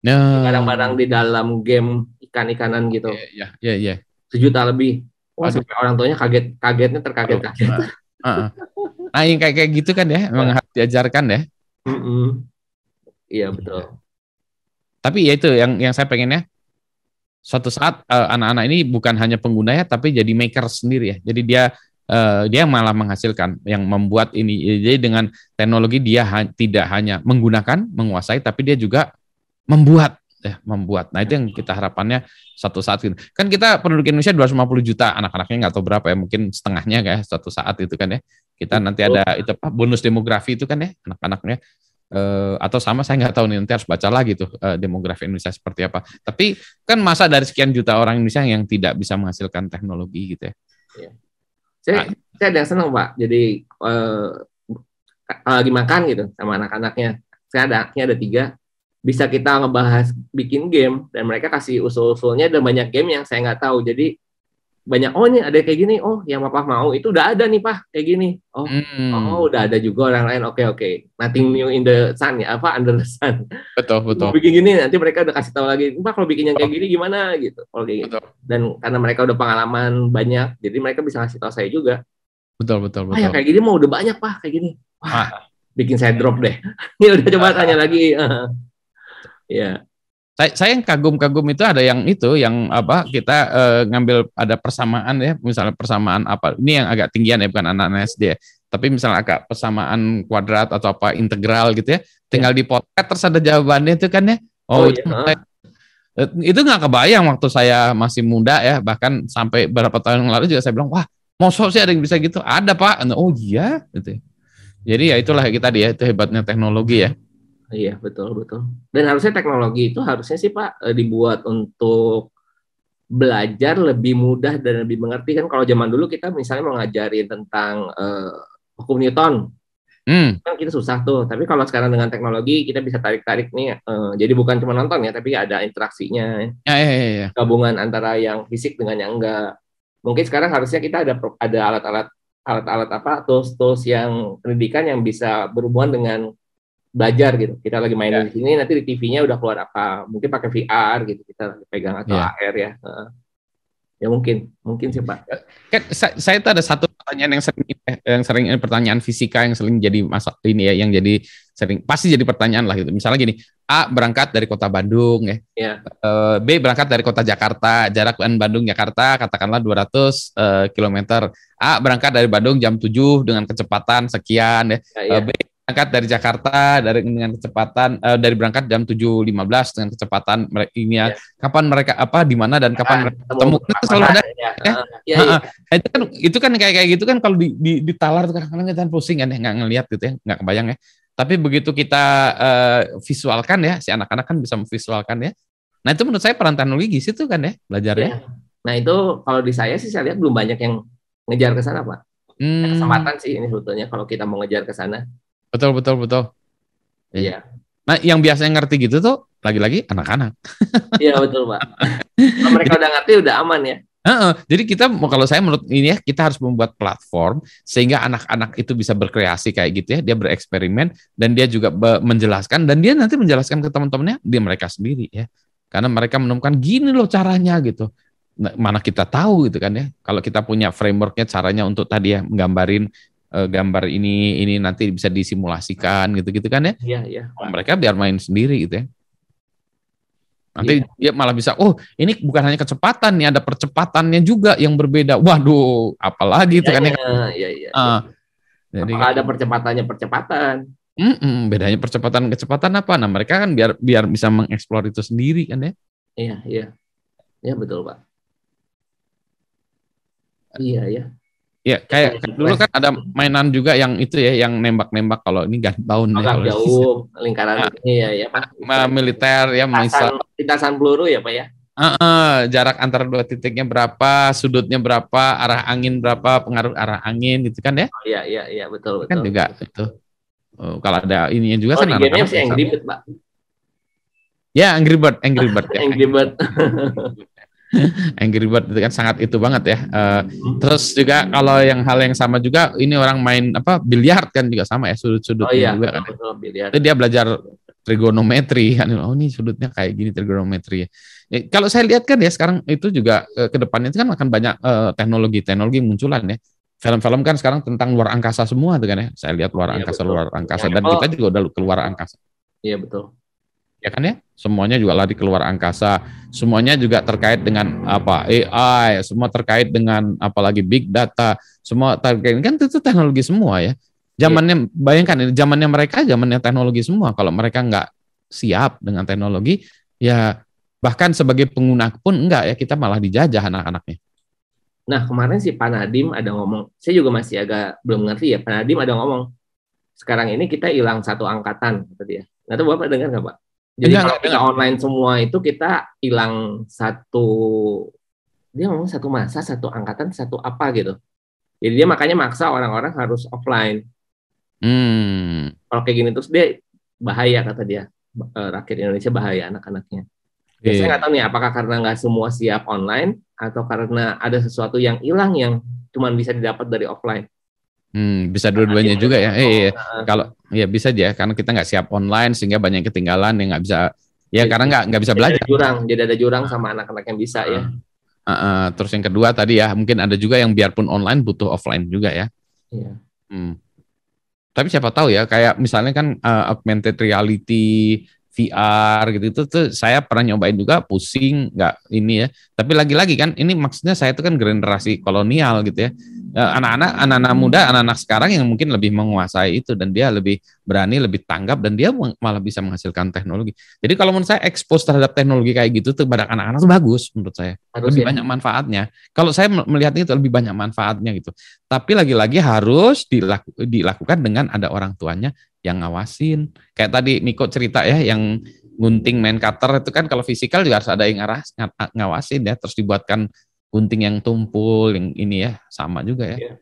barang ya. Barang-barang di dalam game ikan-ikanan gitu. Iya, iya, iya. Sejuta lebih. Wah, sampai orang tuanya kaget, kagetnya terkaget-kaget. Uh, uh, uh. Nah, yang kayak kayak gitu kan ya, iya. memang harus diajarkan ya. Mm -mm. Iya, iya betul. Tapi ya itu yang yang saya pengennya suatu saat eh, anak-anak uh, ini bukan hanya pengguna ya tapi jadi maker sendiri ya. Jadi dia uh, dia malah menghasilkan yang membuat ini. Jadi dengan teknologi dia ha tidak hanya menggunakan, menguasai tapi dia juga membuat ya, membuat. Nah, itu yang kita harapannya satu saat gitu. Kan kita penduduk Indonesia 250 juta, anak-anaknya nggak tahu berapa ya, mungkin setengahnya kayak satu saat itu kan ya. Kita nanti ada itu bonus demografi itu kan ya anak-anaknya. Uh, atau sama saya nggak tahu nih nanti harus baca lagi tuh uh, demografi Indonesia seperti apa. Tapi kan masa dari sekian juta orang Indonesia yang tidak bisa menghasilkan teknologi gitu ya. ya. Saya, nah. saya ada yang senang pak. Jadi uh, lagi makan gitu sama anak-anaknya, saya ada anaknya ada tiga, bisa kita ngebahas bikin game dan mereka kasih usul-usulnya ada banyak game yang saya nggak tahu. Jadi banyak oh ini ada kayak gini oh yang papa mau itu udah ada nih pak kayak gini oh hmm. oh udah ada juga orang lain oke oke okay. nothing new in the sun ya apa under the sun betul betul bikin gini nanti mereka udah kasih tahu lagi pak kalau bikin yang kayak gini gimana gitu kalau kayak gitu dan karena mereka udah pengalaman banyak jadi mereka bisa ngasih tahu saya juga betul betul ah, betul ah, ya kayak gini mau udah banyak pak kayak gini wah ah. bikin saya drop deh ini ya udah coba ah, tanya lagi ya saya yang kagum-kagum itu ada yang itu yang apa kita eh, ngambil ada persamaan ya misalnya persamaan apa ini yang agak tinggian ya bukan anak-anak SD ya tapi misalnya agak persamaan kuadrat atau apa integral gitu ya tinggal iya. di potret terus ada jawabannya itu kan ya oh, oh iya. Eh, itu nggak kebayang waktu saya masih muda ya bahkan sampai berapa tahun lalu juga saya bilang wah mosok sih ada yang bisa gitu ada pak nah, oh iya gitu ya. jadi ya itulah kita dia ya, itu hebatnya teknologi ya Iya betul betul. Dan harusnya teknologi itu harusnya sih Pak eh, dibuat untuk belajar lebih mudah dan lebih mengerti kan kalau zaman dulu kita misalnya mau ngajarin tentang uh, hukum Newton hmm. kan kita susah tuh tapi kalau sekarang dengan teknologi kita bisa tarik tarik nih uh, jadi bukan cuma nonton ya tapi ada interaksinya ya, ya, ya, ya. gabungan antara yang fisik dengan yang enggak mungkin sekarang harusnya kita ada ada alat alat alat alat apa tools tools yang pendidikan yang bisa berhubungan dengan belajar gitu. Kita lagi main yeah. di sini, nanti di TV-nya udah keluar apa? Mungkin pakai VR gitu, kita pegang atau yeah. AR ya. Uh, ya mungkin, mungkin sih Pak. saya, kan saya tuh ada satu pertanyaan yang sering, eh, yang sering eh, pertanyaan fisika yang sering jadi masa ini ya, yang jadi sering pasti jadi pertanyaan lah gitu. Misalnya gini, A berangkat dari kota Bandung ya, yeah. Ya. B berangkat dari kota Jakarta, jarak Bandung Jakarta katakanlah 200 uh, eh, kilometer A berangkat dari Bandung jam 7 dengan kecepatan sekian ya, yeah, ya, yeah. B berangkat dari Jakarta dari dengan kecepatan uh, dari berangkat jam 7.15 dengan kecepatan ini ya. Iya. Kapan mereka apa di mana dan kapan nah, mereka ketemu itu selalu ada. Iya, ya. iya, nah, itu kan itu kan kayak kayak gitu kan kalau di, di ditalar tuh kadang-kadang kita pusing kan ya nggak ngelihat gitu ya, nggak kebayang ya. Tapi begitu kita uh, visualkan ya, si anak-anak kan bisa memvisualkan ya. Nah itu menurut saya peran teknologi di situ kan ya, belajarnya. Ya. Nah itu kalau di saya sih saya lihat belum banyak yang ngejar ke sana Pak. Hmm. Kesempatan sih ini sebetulnya kalau kita mau ngejar ke sana. Betul betul betul. Iya. iya. Nah, yang biasanya ngerti gitu tuh lagi-lagi anak-anak. Iya betul pak. Kalau mereka udah ngerti udah aman ya. Uh, uh, jadi kita mau kalau saya menurut ini ya kita harus membuat platform sehingga anak-anak itu bisa berkreasi kayak gitu ya dia bereksperimen dan dia juga menjelaskan dan dia nanti menjelaskan ke teman-temannya dia mereka sendiri ya karena mereka menemukan gini loh caranya gitu nah, mana kita tahu gitu kan ya kalau kita punya frameworknya caranya untuk tadi ya menggambarin Eh, gambar ini ini nanti bisa disimulasikan gitu-gitu kan ya. Iya, iya. Nah, mereka biar main sendiri gitu ya. Nanti ya. dia malah bisa, oh ini bukan hanya kecepatan nih, ada percepatannya juga yang berbeda. Waduh, apalagi itu ya, kan ya. Iya, iya. Uh, jadi ada percepatannya percepatan. Mm -mm, bedanya percepatan kecepatan apa? Nah mereka kan biar biar bisa mengeksplor itu sendiri kan ya? Iya iya, iya betul pak. Iya ya. Ya, kayak dulu kan ada mainan juga yang itu ya, yang nembak-nembak kalau ini gak tahun ya, kalau jauh lingkaran nah, ini ya, ya Pak. militer ya, misal lintasan peluru ya, Pak ya. Uh, uh, jarak antara dua titiknya berapa, sudutnya berapa, arah angin berapa, pengaruh arah angin gitu kan ya? Oh, iya iya iya betul kan betul. Kan juga itu. Uh, kalau ada ininya juga oh, kan. Oh, game sih Angry Bird, Pak. Ya, Angry Bird, Angry Bird ya. Angry Bird. Angry Bird itu kan sangat itu banget ya. Uh, terus juga kalau yang hal yang sama juga ini orang main apa biliar kan juga sama ya sudut-sudut oh, iya. juga kan. Itu ya. dia belajar trigonometri kan. Oh ini sudutnya kayak gini trigonometri ya. ya kalau saya lihat kan ya sekarang itu juga uh, ke depannya itu kan akan banyak eh, teknologi-teknologi uh, munculan ya film-film kan sekarang tentang luar angkasa semua tuh kan ya. Saya lihat luar iya, angkasa, betul. luar angkasa iya, dan kita juga udah keluar angkasa. Iya betul ya kan ya? Semuanya juga lari keluar angkasa, semuanya juga terkait dengan apa AI, semua terkait dengan apalagi big data, semua terkait kan itu teknologi semua ya. Zamannya yeah. bayangkan ini zamannya mereka, zamannya teknologi semua. Kalau mereka nggak siap dengan teknologi, ya bahkan sebagai pengguna pun enggak ya kita malah dijajah anak-anaknya. Nah kemarin si Panadim ada ngomong, saya juga masih agak belum ngerti ya. Panadim ada ngomong sekarang ini kita hilang satu angkatan tadi ya Nggak tahu bapak dengar nggak pak? Jadi enggak, kalau enggak. kita online semua itu kita hilang satu dia ngomong satu masa, satu angkatan, satu apa gitu. Jadi dia makanya maksa orang-orang harus offline. Hmm. Kalau kayak gini terus dia bahaya kata dia eh, rakyat Indonesia bahaya anak-anaknya. Yeah. Iya. Saya nggak tahu nih apakah karena nggak semua siap online atau karena ada sesuatu yang hilang yang cuma bisa didapat dari offline. Hmm, bisa dua-duanya nah, juga gitu. ya. Eh, iya. iya. Nah. kalau ya bisa dia karena kita nggak siap online sehingga banyak yang ketinggalan yang nggak bisa ya karena nggak nggak bisa belajar. Ada jurang, jadi ada jurang sama anak-anak yang bisa ya. Uh, uh, terus yang kedua tadi ya mungkin ada juga yang biarpun online butuh offline juga ya. Iya. Hmm. Tapi siapa tahu ya kayak misalnya kan uh, augmented reality VR gitu itu tuh saya pernah nyobain juga pusing nggak ini ya. Tapi lagi-lagi kan ini maksudnya saya itu kan generasi kolonial gitu ya Eh, anak-anak anak-anak hmm. muda anak-anak sekarang yang mungkin lebih menguasai itu dan dia lebih berani lebih tanggap dan dia malah bisa menghasilkan teknologi jadi kalau menurut saya ekspos terhadap teknologi kayak gitu tuh pada anak-anak itu bagus menurut saya harus lebih ya. banyak manfaatnya kalau saya melihatnya itu lebih banyak manfaatnya gitu tapi lagi-lagi harus dilaku, dilakukan dengan ada orang tuanya yang ngawasin kayak tadi Miko cerita ya yang gunting main cutter itu kan kalau fisikal juga harus ada yang ngawasin ya terus dibuatkan gunting yang tumpul yang ini ya sama juga ya. Iya.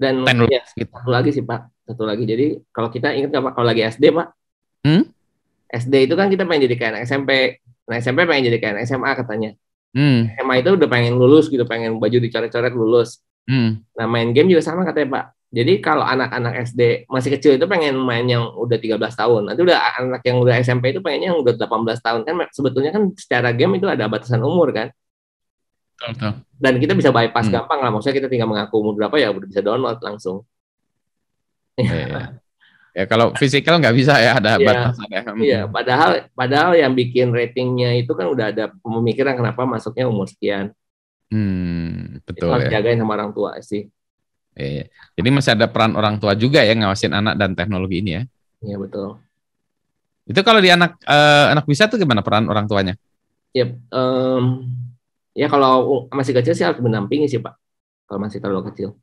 Dan ya, gitu. satu lagi sih Pak, satu lagi. Jadi kalau kita ingat nggak Pak kalau lagi SD Pak? Hmm? SD itu kan kita pengen jadi kayak anak SMP. Nah SMP pengen jadi kayak anak SMA katanya. Hmm. SMA itu udah pengen lulus gitu, pengen baju dicoret-coret lulus. Hmm. Nah main game juga sama katanya Pak. Jadi kalau anak-anak SD masih kecil itu pengen main yang udah 13 tahun. Nanti udah anak yang udah SMP itu pengennya yang udah 18 tahun kan sebetulnya kan secara game itu ada batasan umur kan. Dan kita bisa bypass hmm. gampang lah, maksudnya kita tinggal mengaku umur berapa ya udah bisa download langsung. Ya, ya kalau fisikal nggak bisa ya ada ya, batasan ya. Hmm. Iya, padahal padahal yang bikin ratingnya itu kan udah ada pemikiran kenapa masuknya umur sekian. Hmm, betul. Itu harus ya. jagain sama orang tua sih. Iya, iya. Jadi masih ada peran orang tua juga ya ngawasin anak dan teknologi ini ya. Iya betul. Itu kalau di anak eh, anak bisa tuh gimana peran orang tuanya? Ya, um, ya kalau masih kecil sih harus mendampingi sih pak kalau masih terlalu kecil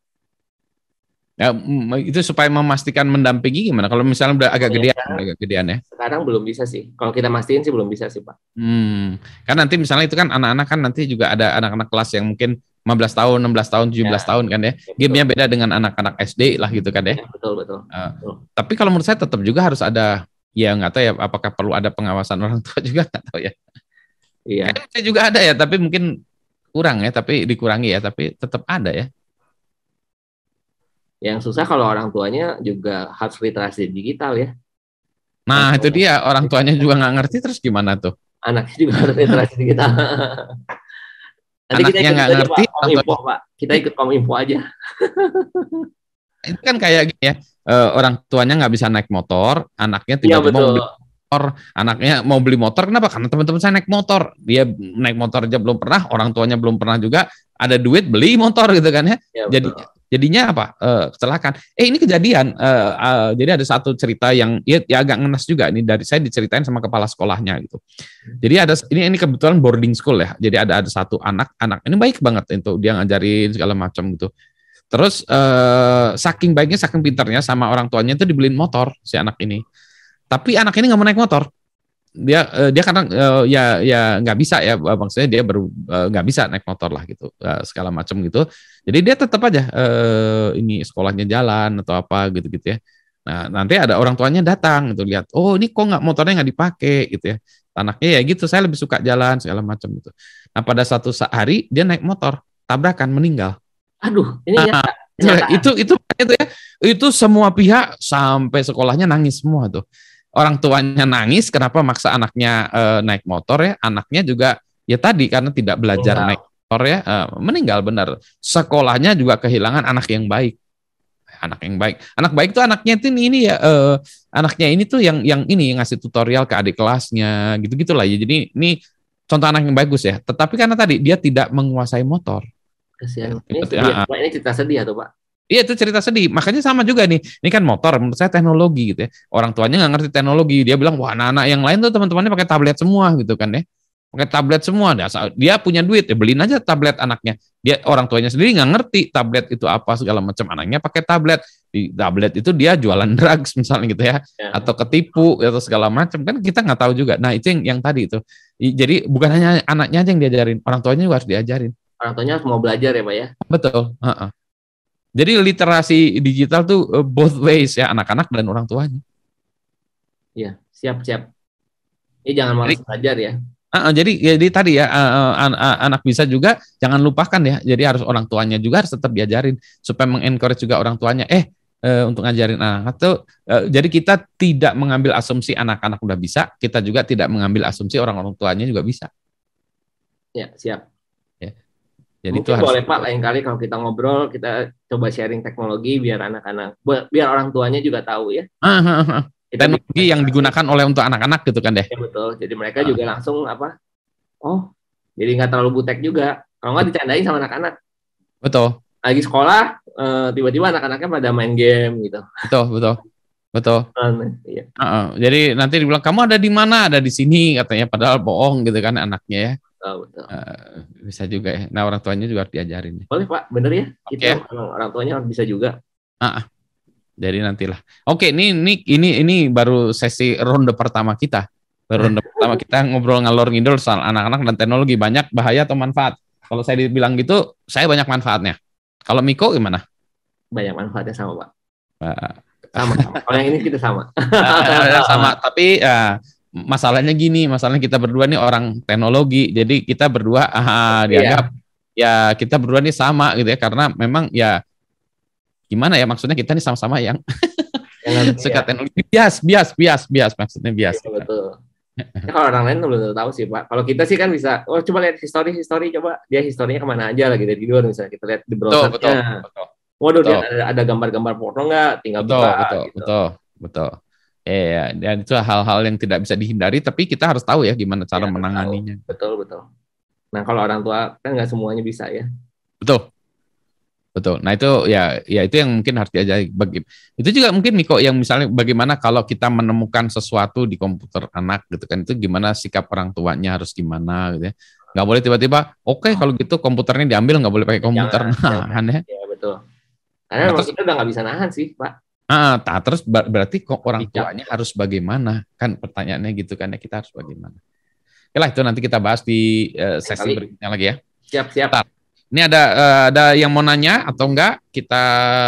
ya itu supaya memastikan mendampingi gimana kalau misalnya udah agak ya, gedean sekarang, agak gedean ya sekarang belum bisa sih kalau kita mastiin sih belum bisa sih pak hmm. kan nanti misalnya itu kan anak-anak kan nanti juga ada anak-anak kelas yang mungkin 15 tahun, 16 tahun, 17 ya, tahun kan ya. Game-nya beda dengan anak-anak SD lah gitu kan ya. ya betul, betul. Uh, betul. Tapi kalau menurut saya tetap juga harus ada ya nggak tahu ya apakah perlu ada pengawasan orang tua juga nggak tahu ya. Iya. saya juga ada ya, tapi mungkin kurang ya, tapi dikurangi ya, tapi tetap ada ya. Yang susah kalau orang tuanya juga harus literasi digital ya. Nah, nah itu dia orang tuanya juga nggak ngerti terus gimana tuh? Anaknya juga harus literasi digital. Nanti Anaknya kita nggak ngerti, aja, Pak, Pak. Kita ikut kominfo aja. itu kan kayak gini ya, eh, orang tuanya nggak bisa naik motor, anaknya tidak tiba ya, anaknya mau beli motor kenapa karena teman-teman saya naik motor dia naik motor aja belum pernah orang tuanya belum pernah juga ada duit beli motor gitu kan ya, ya jadi jadinya apa uh, kecelakaan eh ini kejadian uh, uh, jadi ada satu cerita yang ya, ya agak ngenes juga ini dari saya diceritain sama kepala sekolahnya gitu jadi ada ini ini kebetulan boarding school ya jadi ada ada satu anak anak ini baik banget itu dia ngajarin segala macam gitu terus uh, saking baiknya saking pinternya sama orang tuanya itu dibeliin motor si anak ini tapi anak ini nggak mau naik motor. Dia uh, dia karena uh, ya ya nggak bisa ya eh, maksudnya dia baru nggak uh, bisa naik motor lah gitu uh, segala macam gitu. Jadi dia tetap aja uh, ini sekolahnya jalan atau apa gitu-gitu ya. Nah nanti ada orang tuanya datang gitu lihat, oh ini kok nggak motornya nggak dipakai gitu ya. Anaknya ya gitu, saya lebih suka jalan segala macam gitu. Nah pada satu hari dia naik motor tabrakan meninggal. Aduh, ini nah, nah, nyata. itu itu itu ya itu semua pihak sampai sekolahnya nangis semua tuh orang tuanya nangis kenapa maksa anaknya uh, naik motor ya anaknya juga ya tadi karena tidak belajar oh, naik motor ya uh, meninggal benar sekolahnya juga kehilangan anak yang baik anak yang baik anak baik itu anaknya itu ini, ini ya uh, anaknya ini tuh yang yang ini yang ngasih tutorial ke adik kelasnya gitu gitulah ya jadi ini contoh anak yang bagus ya tetapi karena tadi dia tidak menguasai motor kasihan gitu. ini, sedih. Ah, ah. ini cerita sedih atau ya pak Iya itu cerita sedih. Makanya sama juga nih. Ini kan motor, menurut saya teknologi gitu ya. Orang tuanya nggak ngerti teknologi. Dia bilang, wah anak-anak yang lain tuh teman-temannya pakai tablet semua gitu kan ya. Pakai tablet semua. Dia punya duit, ya beliin aja tablet anaknya. Dia orang tuanya sendiri nggak ngerti tablet itu apa segala macam. Anaknya pakai tablet. Di tablet itu dia jualan drugs misalnya gitu ya, ya. atau ketipu atau segala macam kan kita nggak tahu juga. Nah itu yang, yang tadi itu. Jadi bukan hanya anaknya aja yang diajarin, orang tuanya juga harus diajarin. Orang tuanya harus mau belajar ya pak ya. Betul. Uh -uh. Jadi literasi digital tuh eh, both ways ya anak-anak dan orang tuanya. Iya, siap-siap. Ini jangan malas belajar ya. Uh, uh, jadi jadi tadi ya uh, uh, uh, anak bisa juga jangan lupakan ya. Jadi harus orang tuanya juga harus tetap diajarin supaya mengencourage juga orang tuanya. Eh uh, untuk ngajarin anak atau uh, eh, jadi kita tidak mengambil asumsi anak-anak udah bisa, kita juga tidak mengambil asumsi orang-orang tuanya juga bisa. Ya siap. Jadi Mungkin itu harus boleh Pak lain kali kalau kita ngobrol kita coba sharing teknologi biar anak-anak biar orang tuanya juga tahu ya. Ah, ah, ah, kita teknologi yang digunakan oleh untuk anak-anak gitu kan deh. Ya, betul. Jadi mereka juga langsung apa? Oh, jadi nggak terlalu butek juga. Kalau nggak dicandain sama anak-anak. Betul. Lagi sekolah eh, tiba-tiba anak-anaknya pada main game gitu. Betul, betul. Betul. Uh, iya. uh -uh. Jadi nanti dibilang kamu ada di mana? Ada di sini katanya padahal bohong gitu kan anaknya ya betul. Uh, bisa juga ya. Nah orang tuanya juga harus diajarin. Boleh Pak, bener ya? Kita okay. Kita orang tuanya bisa juga. Ah, uh, jadi nantilah. Oke, okay, ini ini ini ini baru sesi ronde pertama kita. ronde pertama kita ngobrol ngalor ngidul soal anak-anak dan teknologi banyak bahaya atau manfaat. Kalau saya dibilang gitu, saya banyak manfaatnya. Kalau Miko gimana? Banyak manfaatnya sama Pak. Uh, sama. Kalau yang ini kita sama. sama, tapi uh, masalahnya gini, masalahnya kita berdua nih orang teknologi, jadi kita berdua ah, dianggap ya kita berdua nih sama gitu ya, karena memang ya gimana ya maksudnya kita nih sama-sama yang suka ya. teknologi bias, bias, bias, bias maksudnya bias. Betul. Ya, kalau orang lain belum tahu sih pak. Kalau kita sih kan bisa, oh coba lihat history, history coba dia historinya kemana aja lagi gitu, dari luar misalnya kita lihat di browsernya. Betul, betul, betul. Waduh, betul. dia ada, gambar-gambar porno nggak? Tinggal betul, buka. Betul, gitu. betul, betul. Iya, dan itu hal-hal yang tidak bisa dihindari, tapi kita harus tahu ya gimana cara ya, menanganinya. Betul, betul. Nah, kalau orang tua kan nggak semuanya bisa ya. Betul. Betul. Nah, itu ya ya itu yang mungkin harus diajari bagi itu juga mungkin Miko yang misalnya bagaimana kalau kita menemukan sesuatu di komputer anak gitu kan itu gimana sikap orang tuanya harus gimana gitu ya. Nggak boleh tiba-tiba, oke okay, kalau gitu komputernya diambil nggak boleh pakai komputer. Jangan, nah, jangan. aneh. Ya, betul. Karena nah, kita udah nggak bisa nahan sih, Pak. Ah, nah, terus ber berarti kok orang tuanya harus bagaimana? Kan pertanyaannya gitu kan ya kita harus bagaimana? Oke lah itu nanti kita bahas di uh, sesi berikutnya lagi ya. Siap siap. Bentar. Ini ada uh, ada yang mau nanya atau enggak? Kita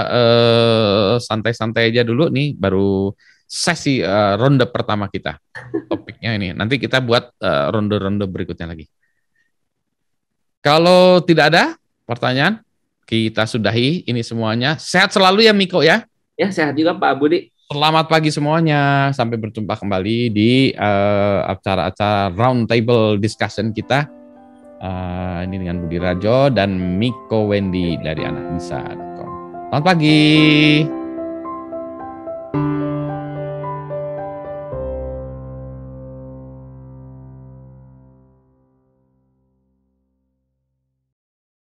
eh, santai-santai uh, aja dulu nih baru sesi uh, ronde pertama kita. Topiknya ini. Nanti kita buat ronde-ronde uh, berikutnya lagi. Kalau tidak ada pertanyaan, kita sudahi ini semuanya. Sehat selalu ya Miko ya. Ya, sehat juga Pak Budi. Selamat pagi semuanya. Sampai berjumpa kembali di uh, acara-acara round table discussion kita. Uh, ini dengan Budi Rajo dan Miko Wendy dari anak Bisa. Selamat pagi.